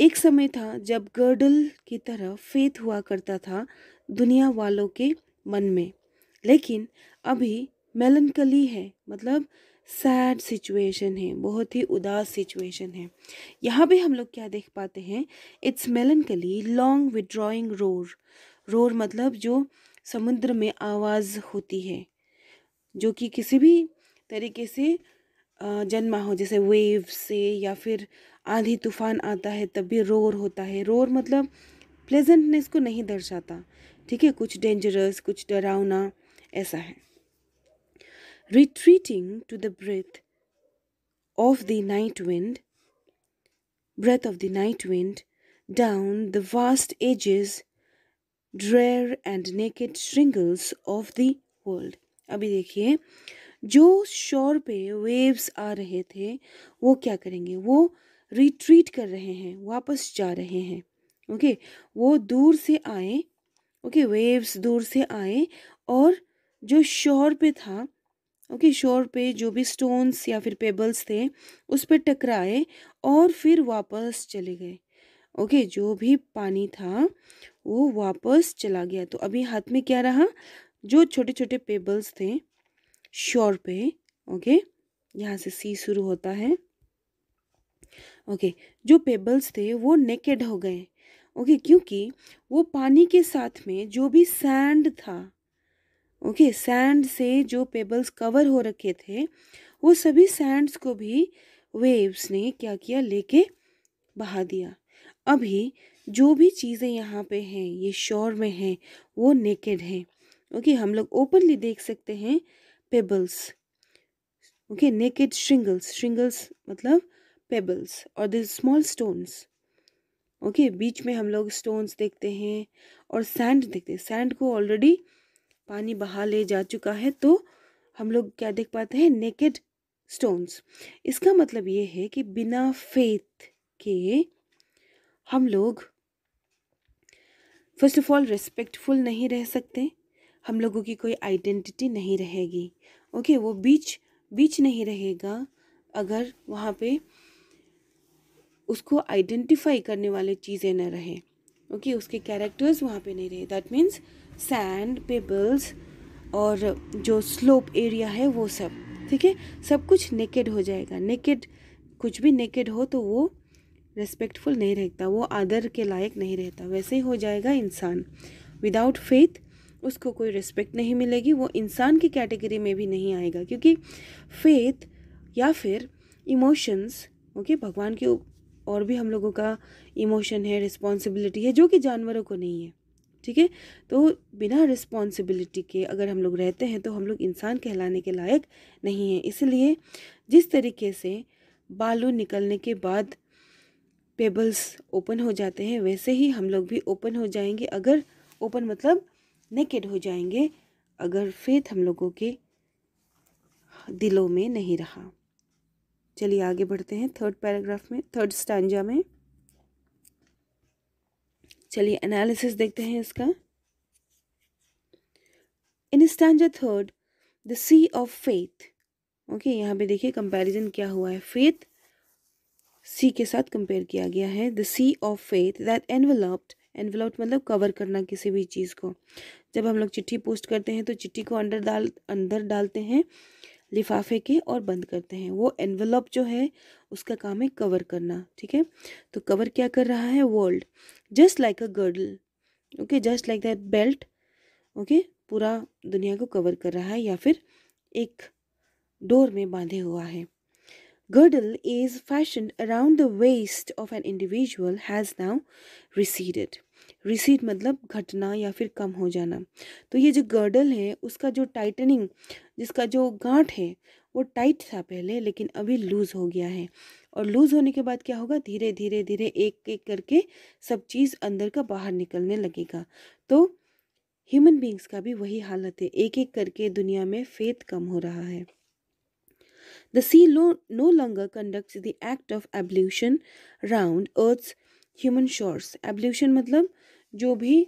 एक समय था जब गर्डल की तरह फेत हुआ करता था दुनिया वालों के मन में लेकिन अभी मेलनकली है मतलब सैड सिचुएशन है बहुत ही उदास सिचुएशन है यहाँ भी हम लोग क्या देख पाते हैं its melancholy long withdrawing roar roar मतलब जो समुद्र में आवाज़ होती है जो कि किसी भी तरीके से जन्मा हो जैसे वेव से या फिर आधी तूफान आता है तब भी रोर होता है रोर मतलब प्लेजेंटनेस को नहीं दर्शाता ठीक है कुछ डेंजरस कुछ डरावना ऐसा है retreating to the breath of the night wind breath of the night wind down the vast edges drear and naked shingles of the world अभी देखिए जो शोर पे वेव्स आ रहे थे वो क्या करेंगे वो रिट्रीट कर रहे हैं वापस जा रहे हैं ओके वो दूर से आए ओके वेव्स दूर से आए और जो शोर पे था ओके शोर पे जो भी स्टोन्स या फिर पेबल्स थे उस पर टकराए और फिर वापस चले गए ओके जो भी पानी था वो वापस चला गया तो अभी हाथ में क्या रहा जो छोटे छोटे पेबल्स थे श्योर पे ओके यहाँ से सी शुरू होता है ओके जो पेबल्स थे वो नेकेड हो गए ओके क्योंकि वो पानी के साथ में जो भी सैंड था ओके सैंड से जो पेबल्स कवर हो रखे थे वो सभी सैंड्स को भी वेव्स ने क्या किया लेके बहा दिया अभी जो भी चीज़ें यहाँ पे हैं ये शोर में हैं वो नेकेड हैं ओके हम लोग ओपनली देख सकते हैं pebbles okay naked shingles shingles मतलब pebbles और this small stones okay okay, बीच में हम लोग स्टोन्स देखते हैं और सैंड देखते हैं सैंड को ऑलरेडी पानी बहा ले जा चुका है तो हम लोग क्या देख पाते हैं नेकेड स्टोन्स इसका मतलब ये है कि बिना फेथ के हम लोग फर्स्ट ऑफ ऑल रेस्पेक्टफुल नहीं रह सकते हम लोगों की कोई आइडेंटिटी नहीं रहेगी ओके वो बीच बीच नहीं रहेगा अगर वहाँ पे उसको आइडेंटिफाई करने वाले चीज़ें न रहे ओके उसके कैरेक्टर्स वहाँ पे नहीं रहे दैट मीन्स सैंड पेबल्स और जो स्लोप एरिया है वो सब ठीक है सब कुछ नेकेड हो जाएगा नेकेड कुछ भी नेकेड हो तो वो रिस्पेक्टफुल नहीं रहता वो आदर के लायक नहीं रहता वैसे ही हो जाएगा इंसान विदाउट फेथ उसको कोई रिस्पेक्ट नहीं मिलेगी वो इंसान की कैटेगरी में भी नहीं आएगा क्योंकि फेथ या फिर इमोशंस ओके भगवान के और भी हम लोगों का इमोशन है रिस्पॉन्सिबिलिटी है जो कि जानवरों को नहीं है ठीक है तो बिना रिस्पॉन्सिबिलिटी के अगर हम लोग रहते हैं तो हम लोग इंसान कहलाने के लायक नहीं है इसलिए जिस तरीके से बालू निकलने के बाद पेबल्स ओपन हो जाते हैं वैसे ही हम लोग भी ओपन हो जाएंगे अगर ओपन मतलब नेकेड हो जाएंगे अगर फेथ हम लोगों के दिलों में नहीं रहा चलिए आगे बढ़ते हैं थर्ड पैराग्राफ में थर्ड स्टैंडा में चलिए एनालिसिस देखते हैं इसका in stanza third the sea of faith okay यहाँ पे देखिए कंपैरिजन क्या हुआ है फेथ सी के साथ कंपेयर किया गया है the sea of faith that enveloped envelope मतलब कवर करना किसी भी चीज़ को जब हम लोग चिट्ठी पोस्ट करते हैं तो चिट्ठी को अंडर डाल अंदर डालते हैं लिफाफे के और बंद करते हैं वो एनवलप जो है उसका काम है कवर करना ठीक है तो कवर क्या कर रहा है world just like a girdle okay just like that belt okay पूरा दुनिया को कवर कर रहा है या फिर एक डोर में बांधे हुआ है girdle is fashion around the waist of an individual has now receded recede मतलब घटना या फिर कम हो जाना तो ये जो गर्डल है उसका जो टाइटनिंग जिसका जो गांठ है वो टाइट था पहले लेकिन अभी लूज़ हो गया है और लूज़ होने के बाद क्या होगा धीरे धीरे धीरे एक एक करके सब चीज़ अंदर का बाहर निकलने लगेगा तो ह्यूमन बींग्स का भी वही हालत है एक एक करके दुनिया में फेथ कम हो रहा है the sea low no longer conduct the act of ablution round earth human shores Ablution मतलब जो भी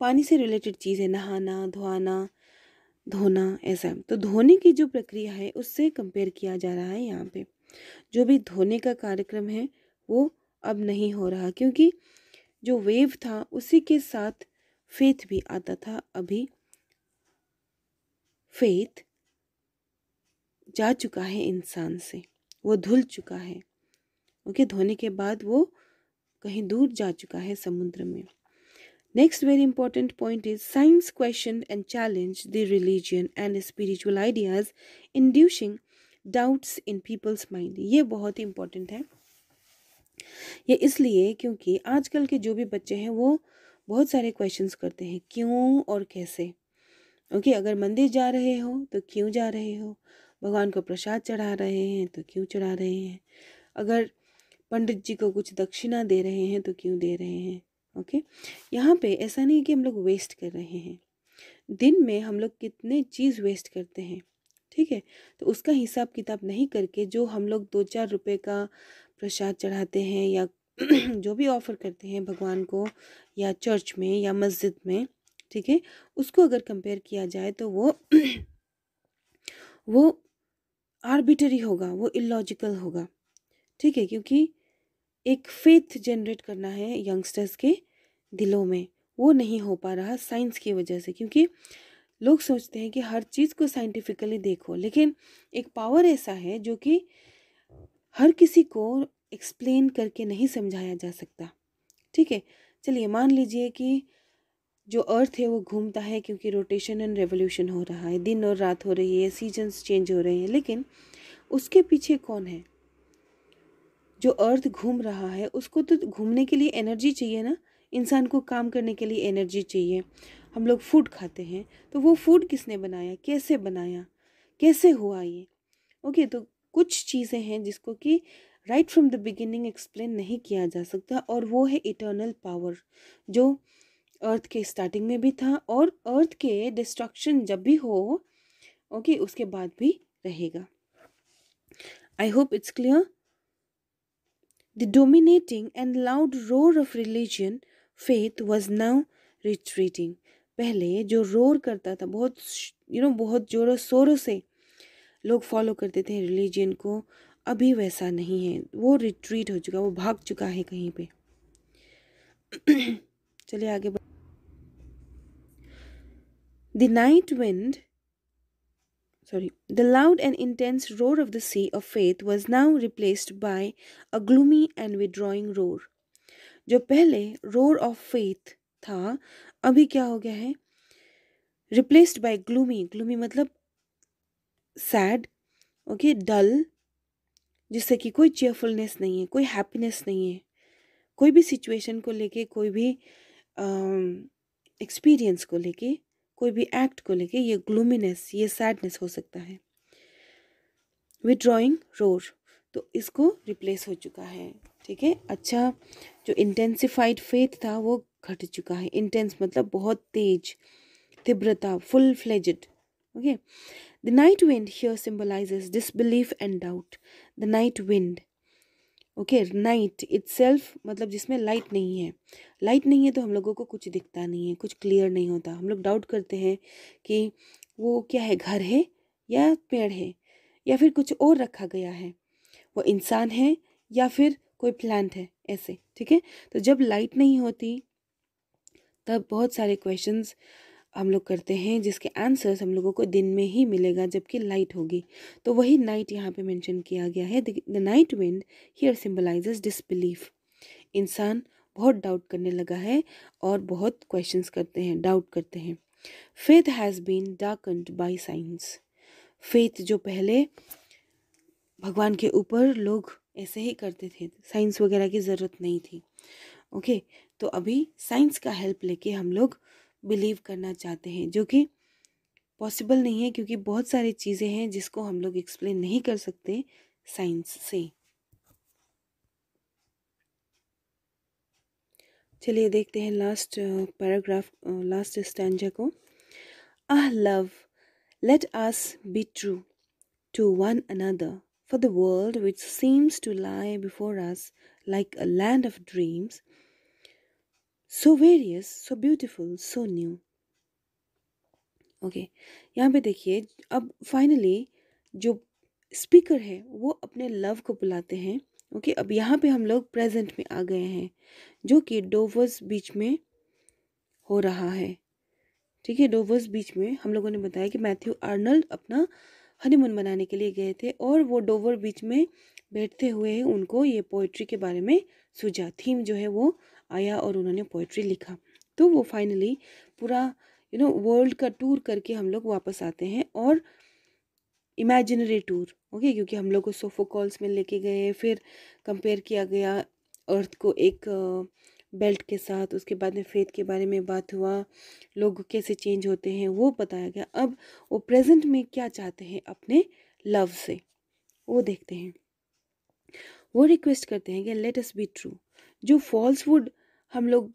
पानी से रिलेटेड चीज़ें नहाना धोना धोना ऐसा तो धोने की जो प्रक्रिया है उससे कंपेयर किया जा रहा है यहाँ पे जो भी धोने का कार्यक्रम है वो अब नहीं हो रहा क्योंकि जो वेव था उसी के साथ फेथ भी आता था अभी फेथ जा चुका है इंसान से वो धुल चुका है ओके धोने के बाद वो कहीं दूर जा चुका है समुद्र में next very important point is science question and challenge the religion and spiritual ideas inducing doubts in people's mind ये बहुत ही इंपॉर्टेंट है ये इसलिए क्योंकि आजकल के जो भी बच्चे हैं वो बहुत सारे क्वेश्चंस करते हैं क्यों और कैसे ओके okay, अगर मंदिर जा रहे हो तो क्यों जा रहे हो भगवान को प्रसाद चढ़ा रहे हैं तो क्यों चढ़ा रहे हैं अगर पंडित जी को कुछ दक्षिणा दे रहे हैं तो क्यों दे रहे हैं ओके यहाँ पे ऐसा नहीं कि हम लोग वेस्ट कर रहे हैं दिन में हम लोग कितने चीज़ वेस्ट करते हैं ठीक है तो उसका हिसाब किताब नहीं करके जो हम लोग दो चार रुपए का प्रसाद चढ़ाते हैं या जो भी ऑफ़र करते हैं भगवान को या चर्च में या मस्जिद में ठीक है उसको अगर कंपेयर किया जाए तो वो वो आर्बिटरी होगा वो इलॉजिकल होगा ठीक है क्योंकि एक फेथ जनरेट करना है यंगस्टर्स के दिलों में वो नहीं हो पा रहा साइंस की वजह से क्योंकि लोग सोचते हैं कि हर चीज़ को साइंटिफिकली देखो लेकिन एक पावर ऐसा है जो कि हर किसी को एक्सप्लेन करके नहीं समझाया जा सकता ठीक है चलिए मान लीजिए कि जो अर्थ है वो घूमता है क्योंकि रोटेशन एंड रेवोल्यूशन हो रहा है दिन और रात हो रही है सीजन्स चेंज हो रहे हैं लेकिन उसके पीछे कौन है जो अर्थ घूम रहा है उसको तो घूमने के लिए एनर्जी चाहिए ना इंसान को काम करने के लिए एनर्जी चाहिए हम लोग फूड खाते हैं तो वो फूड किसने बनाया कैसे बनाया कैसे हुआ ये ओके तो कुछ चीज़ें हैं जिसको कि right from the beginning explain नहीं किया जा सकता और वो है इटर्नल पावर जो अर्थ के स्टार्टिंग में भी था और अर्थ के डिस्ट्रक्शन जब भी हो ओके okay, उसके बाद भी रहेगा I hope it's clear The dominating and loud roar of religion, faith was now retreating. पहले जो रोर करता था बहुत यू you नो know, बहुत जोरों शोरों से लोग फॉलो करते थे रिलीजन को अभी वैसा नहीं है वो रिट्रीट हो चुका वो भाग चुका है कहीं पे चलिए आगे बढ़ the night wind sorry, the loud and intense roar of the sea of faith was now replaced by a gloomy and withdrawing roar. jo pehle roar of faith tha abhi kya ho gaya hai replaced by gloomy gloomy matlab sad okay dull जिससे कि कोई cheerfulness नहीं है कोई happiness नहीं है कोई भी सिचुएशन को लेके कोई भी एक्सपीरियंस uh, को लेके कोई भी एक्ट को लेके ये ग्लूमीनेस ये सैडनेस हो सकता है विड्रॉइंग रोर तो इसको रिप्लेस हो चुका है ठीक है अच्छा जो इंटेंसिफाइड फेथ था वो घट चुका है इंटेंस मतलब बहुत तेज तीव्रता full fledged okay the night wind here symbolizes disbelief and doubt the night wind okay night it's मतलब जिसमें लाइट नहीं है लाइट नहीं है तो हम लोगों को कुछ दिखता नहीं है कुछ क्लियर नहीं होता हम लोग डाउट करते हैं कि वो क्या है घर है या पेड़ है या फिर कुछ और रखा गया है वो इंसान है या फिर कोई प्लांट है ऐसे ठीक है तो जब लाइट नहीं होती तब बहुत सारे क्वेश्चंस हम लोग करते हैं जिसके आंसर्स हम लोगों को दिन में ही मिलेगा जबकि लाइट होगी तो वही नाइट यहाँ पे मेंशन किया गया है the night wind here symbolizes disbelief इंसान बहुत डाउट करने लगा है और बहुत क्वेश्चंस करते हैं डाउट करते हैं faith has been darkened by science faith जो पहले भगवान के ऊपर लोग ऐसे ही करते थे साइंस वगैरह की ज़रूरत नहीं थी ओके okay, तो अभी साइंस का हेल्प लेके हम लोग बिलीव करना चाहते हैं जो कि पॉसिबल नहीं है क्योंकि बहुत सारी चीज़ें हैं जिसको हम लोग एक्सप्लेन नहीं कर सकते साइंस से चलिए देखते हैं लास्ट पैराग्राफ लास्ट स्टैंडर को ah love let us be true to one another for the world which seems to lie before us like a land of dreams so various so beautiful so new okay यहाँ पे देखिए अब finally जो speaker है वो अपने love को बुलाते हैं ओके okay, अब यहाँ पे हम लोग प्रेजेंट में आ गए हैं जो कि डोवर्स बीच में हो रहा है ठीक है डोवर्स बीच में हम लोगों ने बताया कि मैथ्यू आर्नल्ड अपना हनीमून मनाने के लिए गए थे और वो डोवर बीच में बैठते हुए उनको ये पोइट्री के बारे में सूझा थीम जो है वो आया और उन्होंने पोइट्री लिखा तो वो फाइनली पूरा यू नो वर्ल्ड का टूर करके हम लोग वापस आते हैं और इमेजिनरी टूर ओके क्योंकि हम लोग को सोफोकॉल्स में लेके गए फिर कंपेयर किया गया अर्थ को एक बेल्ट uh, के साथ उसके बाद में फेथ के बारे में बात हुआ लोग कैसे चेंज होते हैं वो बताया गया अब वो प्रेजेंट में क्या चाहते हैं अपने लव से वो देखते हैं वो रिक्वेस्ट करते हैं कि लेट अस बी ट्रू जो फॉल्स वुड हम लोग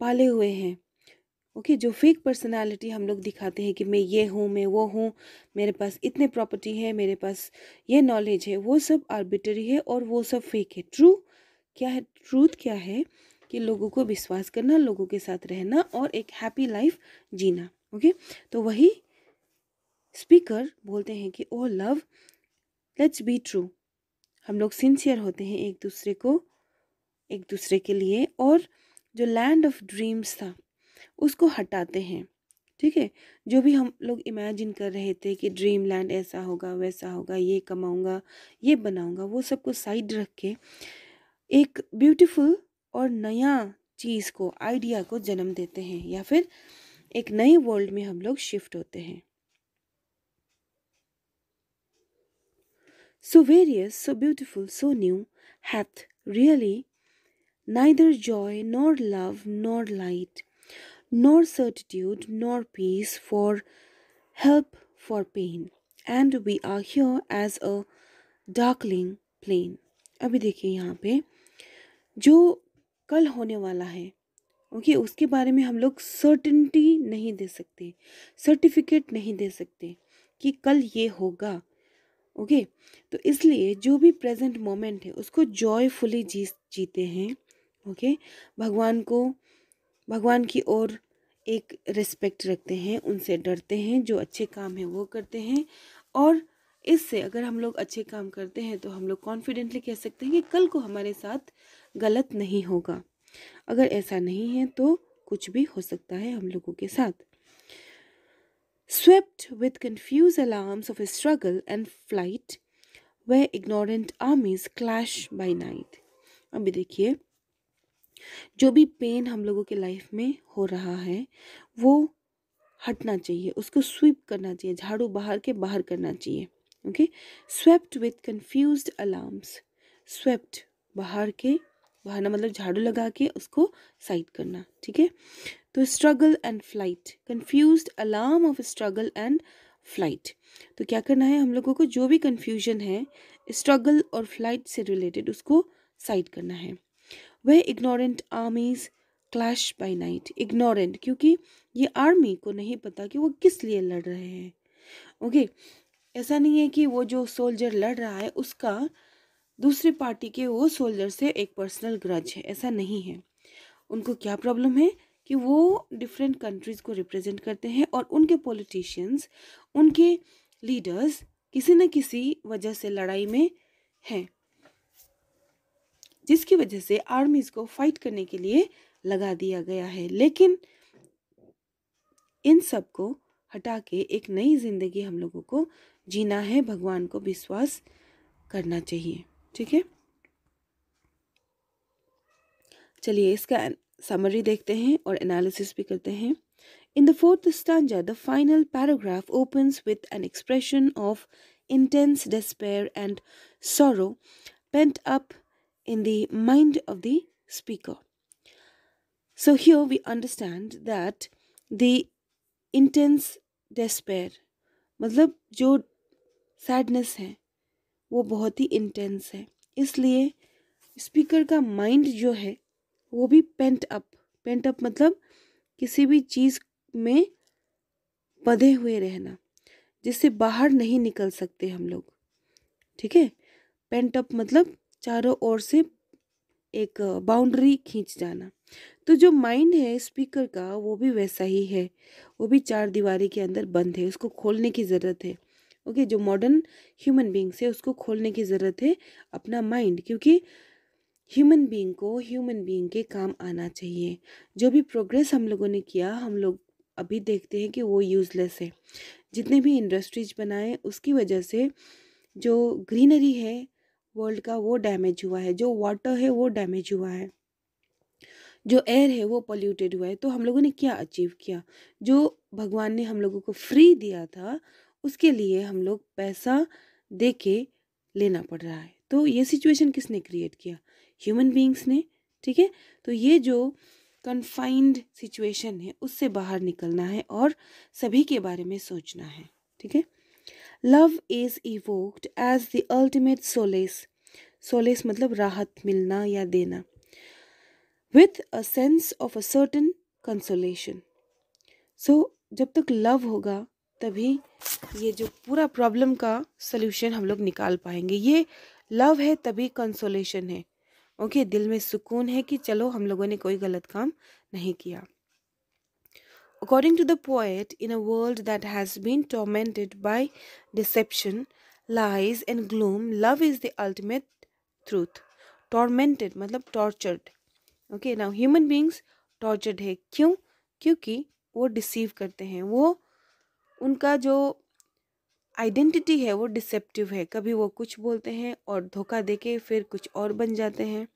पाले हुए हैं ओके okay, जो फेक पर्सनालिटी हम लोग दिखाते हैं कि मैं ये हूँ मैं वो हूँ मेरे पास इतने प्रॉपर्टी है मेरे पास ये नॉलेज है वो सब आर्बिटरी है और वो सब फेक है ट्रू क्या है ट्रूथ क्या है कि लोगों को विश्वास करना लोगों के साथ रहना और एक हैप्पी लाइफ जीना ओके okay? तो वही स्पीकर बोलते हैं कि oh love let's be true हम लोग सिंसियर होते हैं एक दूसरे को एक दूसरे के लिए और जो लैंड ऑफ ड्रीम्स था उसको हटाते हैं ठीक है जो भी हम लोग इमेजिन कर रहे थे कि ड्रीम लैंड ऐसा होगा वैसा होगा ये कमाऊँगा ये बनाऊँगा वो सबको साइड रख के एक ब्यूटीफुल और नया चीज़ को आइडिया को जन्म देते हैं या फिर एक नए वर्ल्ड में हम लोग शिफ्ट होते हैं so various so beautiful so new hath really neither joy nor love nor light, nor certitude nor peace for help for pain. And we are here as a darkling plain अभी देखिए यहाँ पे जो कल होने वाला है ओके okay, उसके बारे में हम लोग सर्टिनटी नहीं दे सकते सर्टिफिकेट नहीं दे सकते कि कल ये होगा ओके okay? तो इसलिए जो भी प्रेजेंट मोमेंट है उसको जॉयफुली जी जीते हैं ओके भगवान को भगवान की ओर एक रिस्पेक्ट रखते हैं उनसे डरते हैं जो अच्छे काम हैं वो करते हैं और इससे अगर हम लोग अच्छे काम करते हैं तो हम लोग कॉन्फिडेंटली कह सकते हैं कि कल को हमारे साथ गलत नहीं होगा अगर ऐसा नहीं है तो कुछ भी हो सकता है हम लोगों के साथ swept with confused alarms of struggle and flight where ignorant armies clash by night अभी देखिए जो भी पेन हम लोगों के लाइफ में हो रहा है वो हटना चाहिए उसको स्वीप करना चाहिए झाड़ू बाहर के बाहर करना चाहिए okay swept with confuse alarms swept बाहर के बाहर ना मतलब झाड़ू लगा के उसको साइड करना ठीक है तो struggle and flight confuse alarm of struggle and flight तो क्या करना है हम लोगों को जो भी कन्फ्यूजन है स्ट्रगल और फ्लाइट से रिलेटेड उसको साइड करना है वह ignorant armies clash by night ignorant क्योंकि ये आर्मी को नहीं पता कि वो किस लिए लड़ रहे हैं ओके okay, ऐसा नहीं है कि वो जो सोल्जर लड़ रहा है उसका दूसरी पार्टी के वो सोल्जर से एक पर्सनल ग्रज है ऐसा नहीं है उनको क्या प्रॉब्लम है कि वो डिफरेंट कंट्रीज़ को रिप्रेजेंट करते हैं और उनके पॉलिटिशियंस उनके लीडर्स किसी न किसी वजह से लड़ाई में हैं जिसकी वजह से आर्मीज़ को फाइट करने के लिए लगा दिया गया है लेकिन इन सब को हटा के एक नई ज़िंदगी हम लोगों को जीना है भगवान को विश्वास करना चाहिए ठीक है चलिए इसका समरी देखते हैं और एनालिसिस भी करते हैं in the fourth stanza the final paragraph opens with an expression of intense despair and sorrow in the mind of the speaker. So here we understand that the intense despair मतलब जो sadness है वो बहुत ही intense है इसलिए speaker का mind जो है वो भी pent up, pent up मतलब किसी भी चीज़ में बधे हुए रहना जिससे बाहर नहीं निकल सकते हम लोग ठीक है पेंट अप मतलब चारों ओर से एक बाउंड्री खींच जाना तो जो माइंड है स्पीकर का वो भी वैसा ही है वो भी चार दीवारी के अंदर बंद है उसको खोलने की ज़रूरत है ओके जो मॉडर्न ह्यूमन बींग्स है उसको खोलने की ज़रूरत है अपना माइंड क्योंकि ह्यूमन बींग को ह्यूमन बींग के काम आना चाहिए जो भी प्रोग्रेस हम लोगों ने किया हम लोग अभी देखते हैं कि वो यूज़लेस है जितने भी इंडस्ट्रीज बनाए उसकी वजह से जो ग्रीनरी है वर्ल्ड का वो डैमेज हुआ है जो वाटर है वो डैमेज हुआ है जो एयर है वो पॉल्यूटेड हुआ है तो हम लोगों ने क्या अचीव किया जो भगवान ने हम लोगों को फ्री दिया था उसके लिए हम लोग पैसा दे के लेना पड़ रहा है तो ये सिचुएशन किसने क्रिएट किया ह्यूमन बींग्स ने ठीक है तो ये जो कन्फाइंड सिचुएशन है उससे बाहर निकलना है और सभी के बारे में सोचना है ठीक है love is evoked as the ultimate solace solace मतलब राहत मिलना या देना with a sense of a certain consolation so जब तक लव होगा तभी ये जो पूरा प्रॉब्लम का सोल्यूशन हम लोग निकाल पाएंगे ये लव है तभी कंसोलेशन है ओके okay, दिल में सुकून है कि चलो हम लोगों ने कोई गलत काम नहीं किया According to the poet, in a world that has been tormented by deception, lies, and gloom, love is the ultimate truth. Tormented matlab tortured. Okay, now human beings tortured hai. Kyun? Kyunki wo deceive karte हैं Wo unka jo identity है वो deceptive है कभी वो कुछ बोलते हैं और धोखा दे के फिर कुछ और बन जाते हैं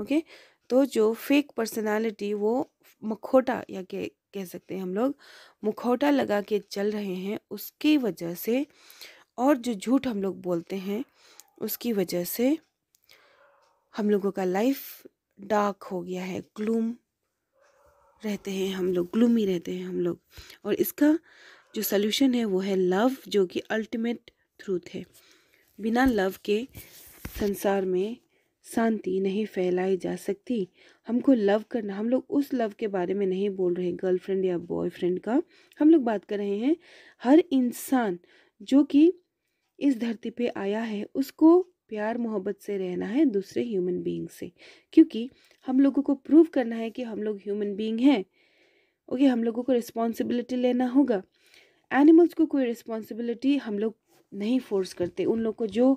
ओके okay? तो जो फेक पर्सनालिटी वो मखोटा या कि कह सकते हैं हम लोग मुखौटा लगा के चल रहे हैं उसकी वजह से और जो झूठ हम लोग बोलते हैं उसकी वजह से हम लोगों का लाइफ डार्क हो गया है ग्लूम रहते हैं हम लोग ग्लूम ही रहते हैं हम लोग और इसका जो सोल्यूशन है वो है लव जो कि अल्टीमेट ट्रूथ है बिना लव के संसार में शांति नहीं फैलाई जा सकती हमको लव करना हम लोग उस लव के बारे में नहीं बोल रहे हैं गर्लफ्रेंड या बॉयफ्रेंड का हम लोग बात कर रहे हैं हर इंसान जो कि इस धरती पे आया है उसको प्यार मोहब्बत से रहना है दूसरे ह्यूमन बीइंग से क्योंकि हम लोगों को प्रूव करना है कि हम लोग ह्यूमन बीइंग हैं ओके हम लोगों को रिस्पॉन्सिबिलिटी लेना होगा एनिमल्स को कोई रिस्पॉन्सिबिलिटी हम लोग नहीं फोर्स करते उन लोग को जो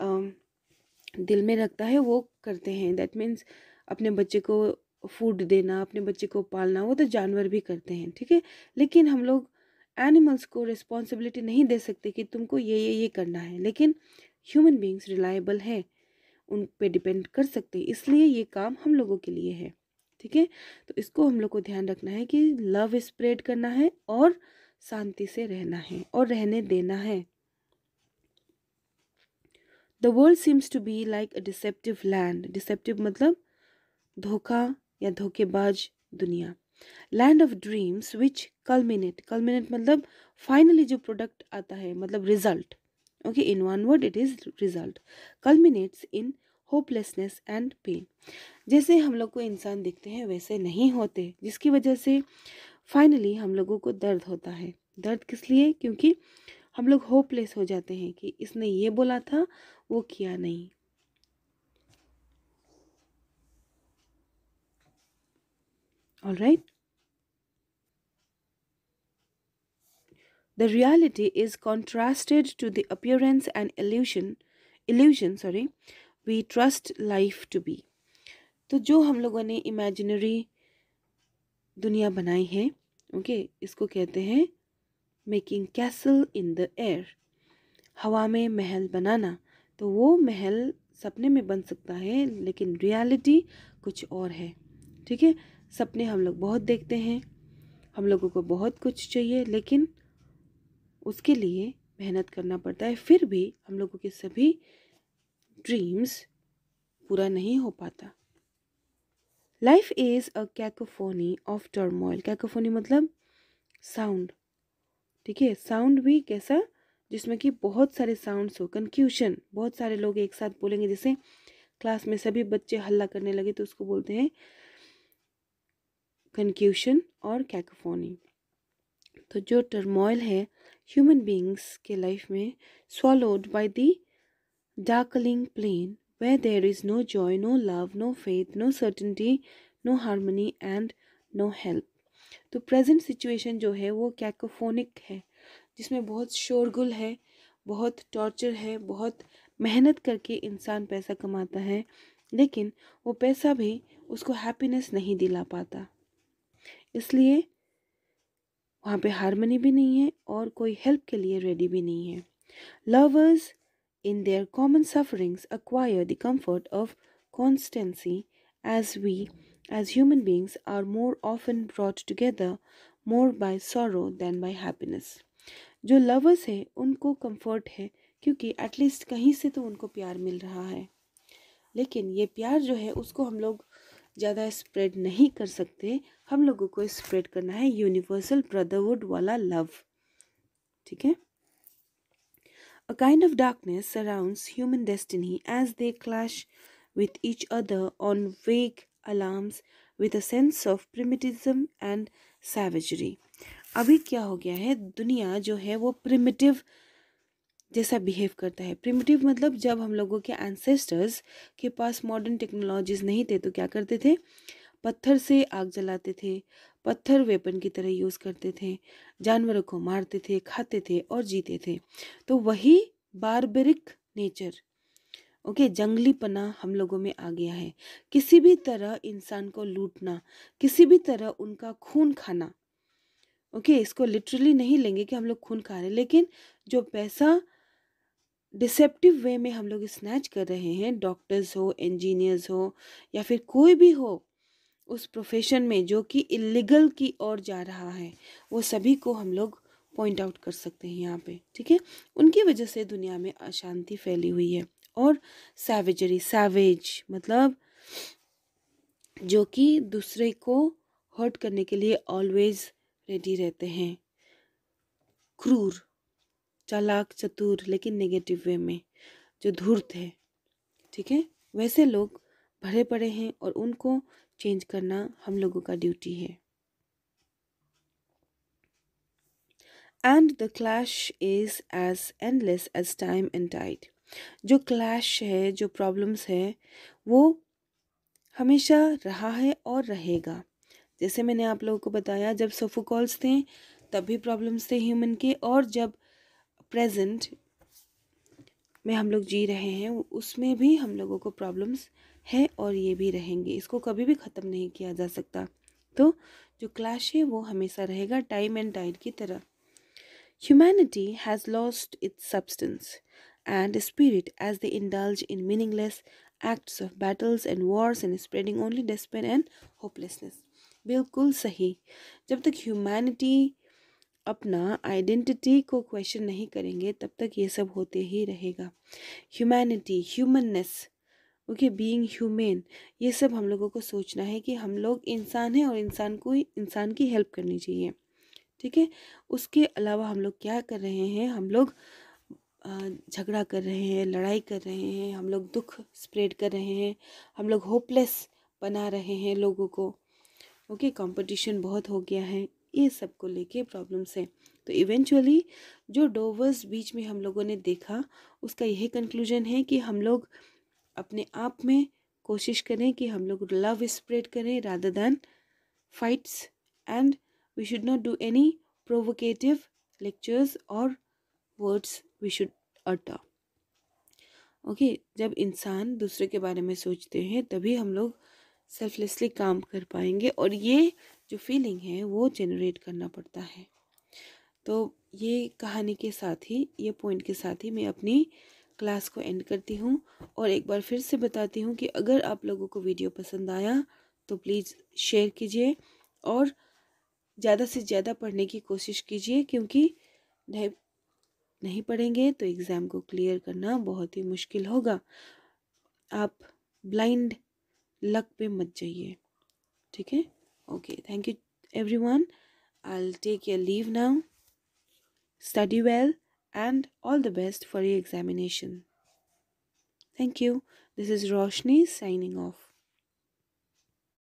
आ, दिल में रखता है वो करते हैं दैट मीन्स अपने बच्चे को फूड देना अपने बच्चे को पालना वो तो जानवर भी करते हैं ठीक है लेकिन हम लोग एनिमल्स को रिस्पॉन्सिबिलिटी नहीं दे सकते कि तुमको ये ये ये करना है लेकिन ह्यूमन बींग्स रिलायबल है उन पे डिपेंड कर सकते हैं इसलिए ये काम हम लोगों के लिए है ठीक है तो इसको हम लोग को ध्यान रखना है कि लव स्प्रेड करना है और शांति से रहना है और रहने देना है the world seems to be like a deceptive land deceptive मतलब धोखा या धोखेबाज दुनिया land of dreams which culminate culminate मतलब फाइनली जो प्रोडक्ट आता है मतलब result okay in one word it is result culminates in hopelessness and pain जैसे हम लोग को इंसान दिखते हैं वैसे नहीं होते जिसकी वजह से फाइनली हम लोगों को दर्द होता है दर्द किस लिए क्योंकि हम लोग होपलेस हो जाते हैं कि इसने ये बोला था वो किया नहीं all right the reality is contrasted to the appearance and illusion illusion sorry we trust life to be तो जो हम लोगों ने इमेजिनरी दुनिया बनाई है ओके okay, इसको कहते हैं making castle in the air हवा में महल बनाना तो वो महल सपने में बन सकता है लेकिन रियलिटी कुछ और है ठीक है सपने हम लोग बहुत देखते हैं हम लोगों को बहुत कुछ चाहिए लेकिन उसके लिए मेहनत करना पड़ता है फिर भी हम लोगों के सभी ड्रीम्स पूरा नहीं हो पाता life is a cacophony of turmoil cacophony मतलब साउंड ठीक है साउंड भी कैसा जिसमें कि बहुत सारे साउंड्स हो कन्फ्यूशन बहुत सारे लोग एक साथ बोलेंगे जैसे क्लास में सभी बच्चे हल्ला करने लगे तो उसको बोलते हैं कंक्यूशन और कैकोफोनी तो जो टर्मोइल है ह्यूमन बींग्स के लाइफ में swallowed by the darkling plain where there is no joy no love no faith no certainty no harmony and no help तो प्रेजेंट सिचुएशन जो है वो कैकोफोनिक है जिसमें बहुत शोरगुल है बहुत टॉर्चर है बहुत मेहनत करके इंसान पैसा कमाता है लेकिन वो पैसा भी उसको हैप्पीनेस नहीं दिला पाता इसलिए वहाँ पे हारमनी भी नहीं है और कोई हेल्प के लिए रेडी भी नहीं है lovers in their common sufferings acquire the comfort of constancy as we as human beings are more often brought together more by sorrow than by happiness जो लवर्स हैं उनको कंफर्ट है क्योंकि एटलीस्ट कहीं से तो उनको प्यार मिल रहा है लेकिन ये प्यार जो है उसको हम लोग ज़्यादा स्प्रेड नहीं कर सकते हम लोगों को स्प्रेड करना है यूनिवर्सल ब्रदरवुड वाला लव ठीक है a kind of darkness around human destiny as they clash with each other on vague alarms with a sense of primitivism and savagery अभी क्या हो गया है दुनिया जो है वो प्रिमिटिव जैसा बिहेव करता है प्रिमिटिव मतलब जब हम लोगों के एंसेस्टर्स के पास मॉडर्न टेक्नोलॉजीज नहीं थे तो क्या करते थे पत्थर से आग जलाते थे पत्थर वेपन की तरह यूज़ करते थे जानवरों को मारते थे खाते थे और जीते थे तो वही बारबेरिक नेचर ओके okay, जंगलीपना हम लोगों में आ गया है किसी भी तरह इंसान को लूटना किसी भी तरह उनका खून खाना ओके okay, इसको लिटरली नहीं लेंगे कि हम लोग खून खा रहे लेकिन जो पैसा डिसेप्टिव वे में हम लोग स्नैच कर रहे हैं डॉक्टर्स हो इंजीनियर्स हो या फिर कोई भी हो उस प्रोफेशन में जो कि इलीगल की ओर जा रहा है वो सभी को हम लोग पॉइंट आउट कर सकते हैं यहाँ पे ठीक है उनकी वजह से दुनिया में अशांति फैली हुई है और सैवेजरी सैवेज मतलब जो कि दूसरे को हर्ट करने के लिए ऑलवेज रेडी रहते हैं क्रूर चालाक चतुर लेकिन नेगेटिव वे में जो धूर्त है ठीक है वैसे लोग भरे पड़े हैं और उनको चेंज करना हम लोगों का ड्यूटी है and the clash is as endless as time and tide जो क्लैश है जो प्रॉब्लम्स है वो हमेशा रहा है और रहेगा जैसे मैंने आप लोगों को बताया जब सोफोकॉल्स थे तब भी प्रॉब्लम्स थे ह्यूमन के और जब प्रेजेंट में हम लोग जी रहे हैं उसमें भी हम लोगों को प्रॉब्लम्स है और ये भी रहेंगे इसको कभी भी ख़त्म नहीं किया जा सकता तो जो क्लैश है वो हमेशा रहेगा टाइम एंड टाइड की तरह humanity has lost its substance and spirit as they indulge in meaningless acts of battles and wars and spreading only despair and hopelessness बिल्कुल सही जब तक ह्यूमैनिटी अपना आइडेंटिटी को क्वेश्चन नहीं करेंगे तब तक ये सब होते ही रहेगा humanity humanness okay being humane ये सब हम लोगों को सोचना है कि हम लोग इंसान हैं और इंसान को इंसान की हेल्प करनी चाहिए ठीक है उसके अलावा हम लोग क्या कर रहे हैं हम लोग झगड़ा कर रहे हैं लड़ाई कर रहे हैं हम लोग दुख स्प्रेड कर रहे हैं हम लोग होपलेस बना रहे हैं लोगों को ओके कंपटीशन बहुत हो गया है ये सब को लेके प्रॉब्लम्स हैं तो इवेंचुअली जो डोवर्स बीच में हम लोगों ने देखा उसका यही कंक्लूजन है कि हम लोग अपने आप में कोशिश करें कि हम लोग लव स्प्रेड करें rather than fights and we should not do any provocative lectures और words we should utter okay जब इंसान दूसरे के बारे में सोचते हैं तभी हम लोग सेल्फलेसली काम कर पाएंगे और ये जो फीलिंग है वो जनरेट करना पड़ता है तो ये कहानी के साथ ही ये पॉइंट के साथ ही मैं अपनी क्लास को एंड करती हूँ और एक बार फिर से बताती हूँ कि अगर आप लोगों को वीडियो पसंद आया तो प्लीज़ शेयर कीजिए और ज़्यादा से ज़्यादा पढ़ने की कोशिश कीजिए क्योंकि नहीं पढ़ेंगे तो एग्ज़ाम को क्लियर करना बहुत ही मुश्किल होगा आप ब्लाइंड लक पे मत जाइए ठीक है okay thank you everyone i'll take your leave now study well and all the best for your examination thank you this is roshni signing off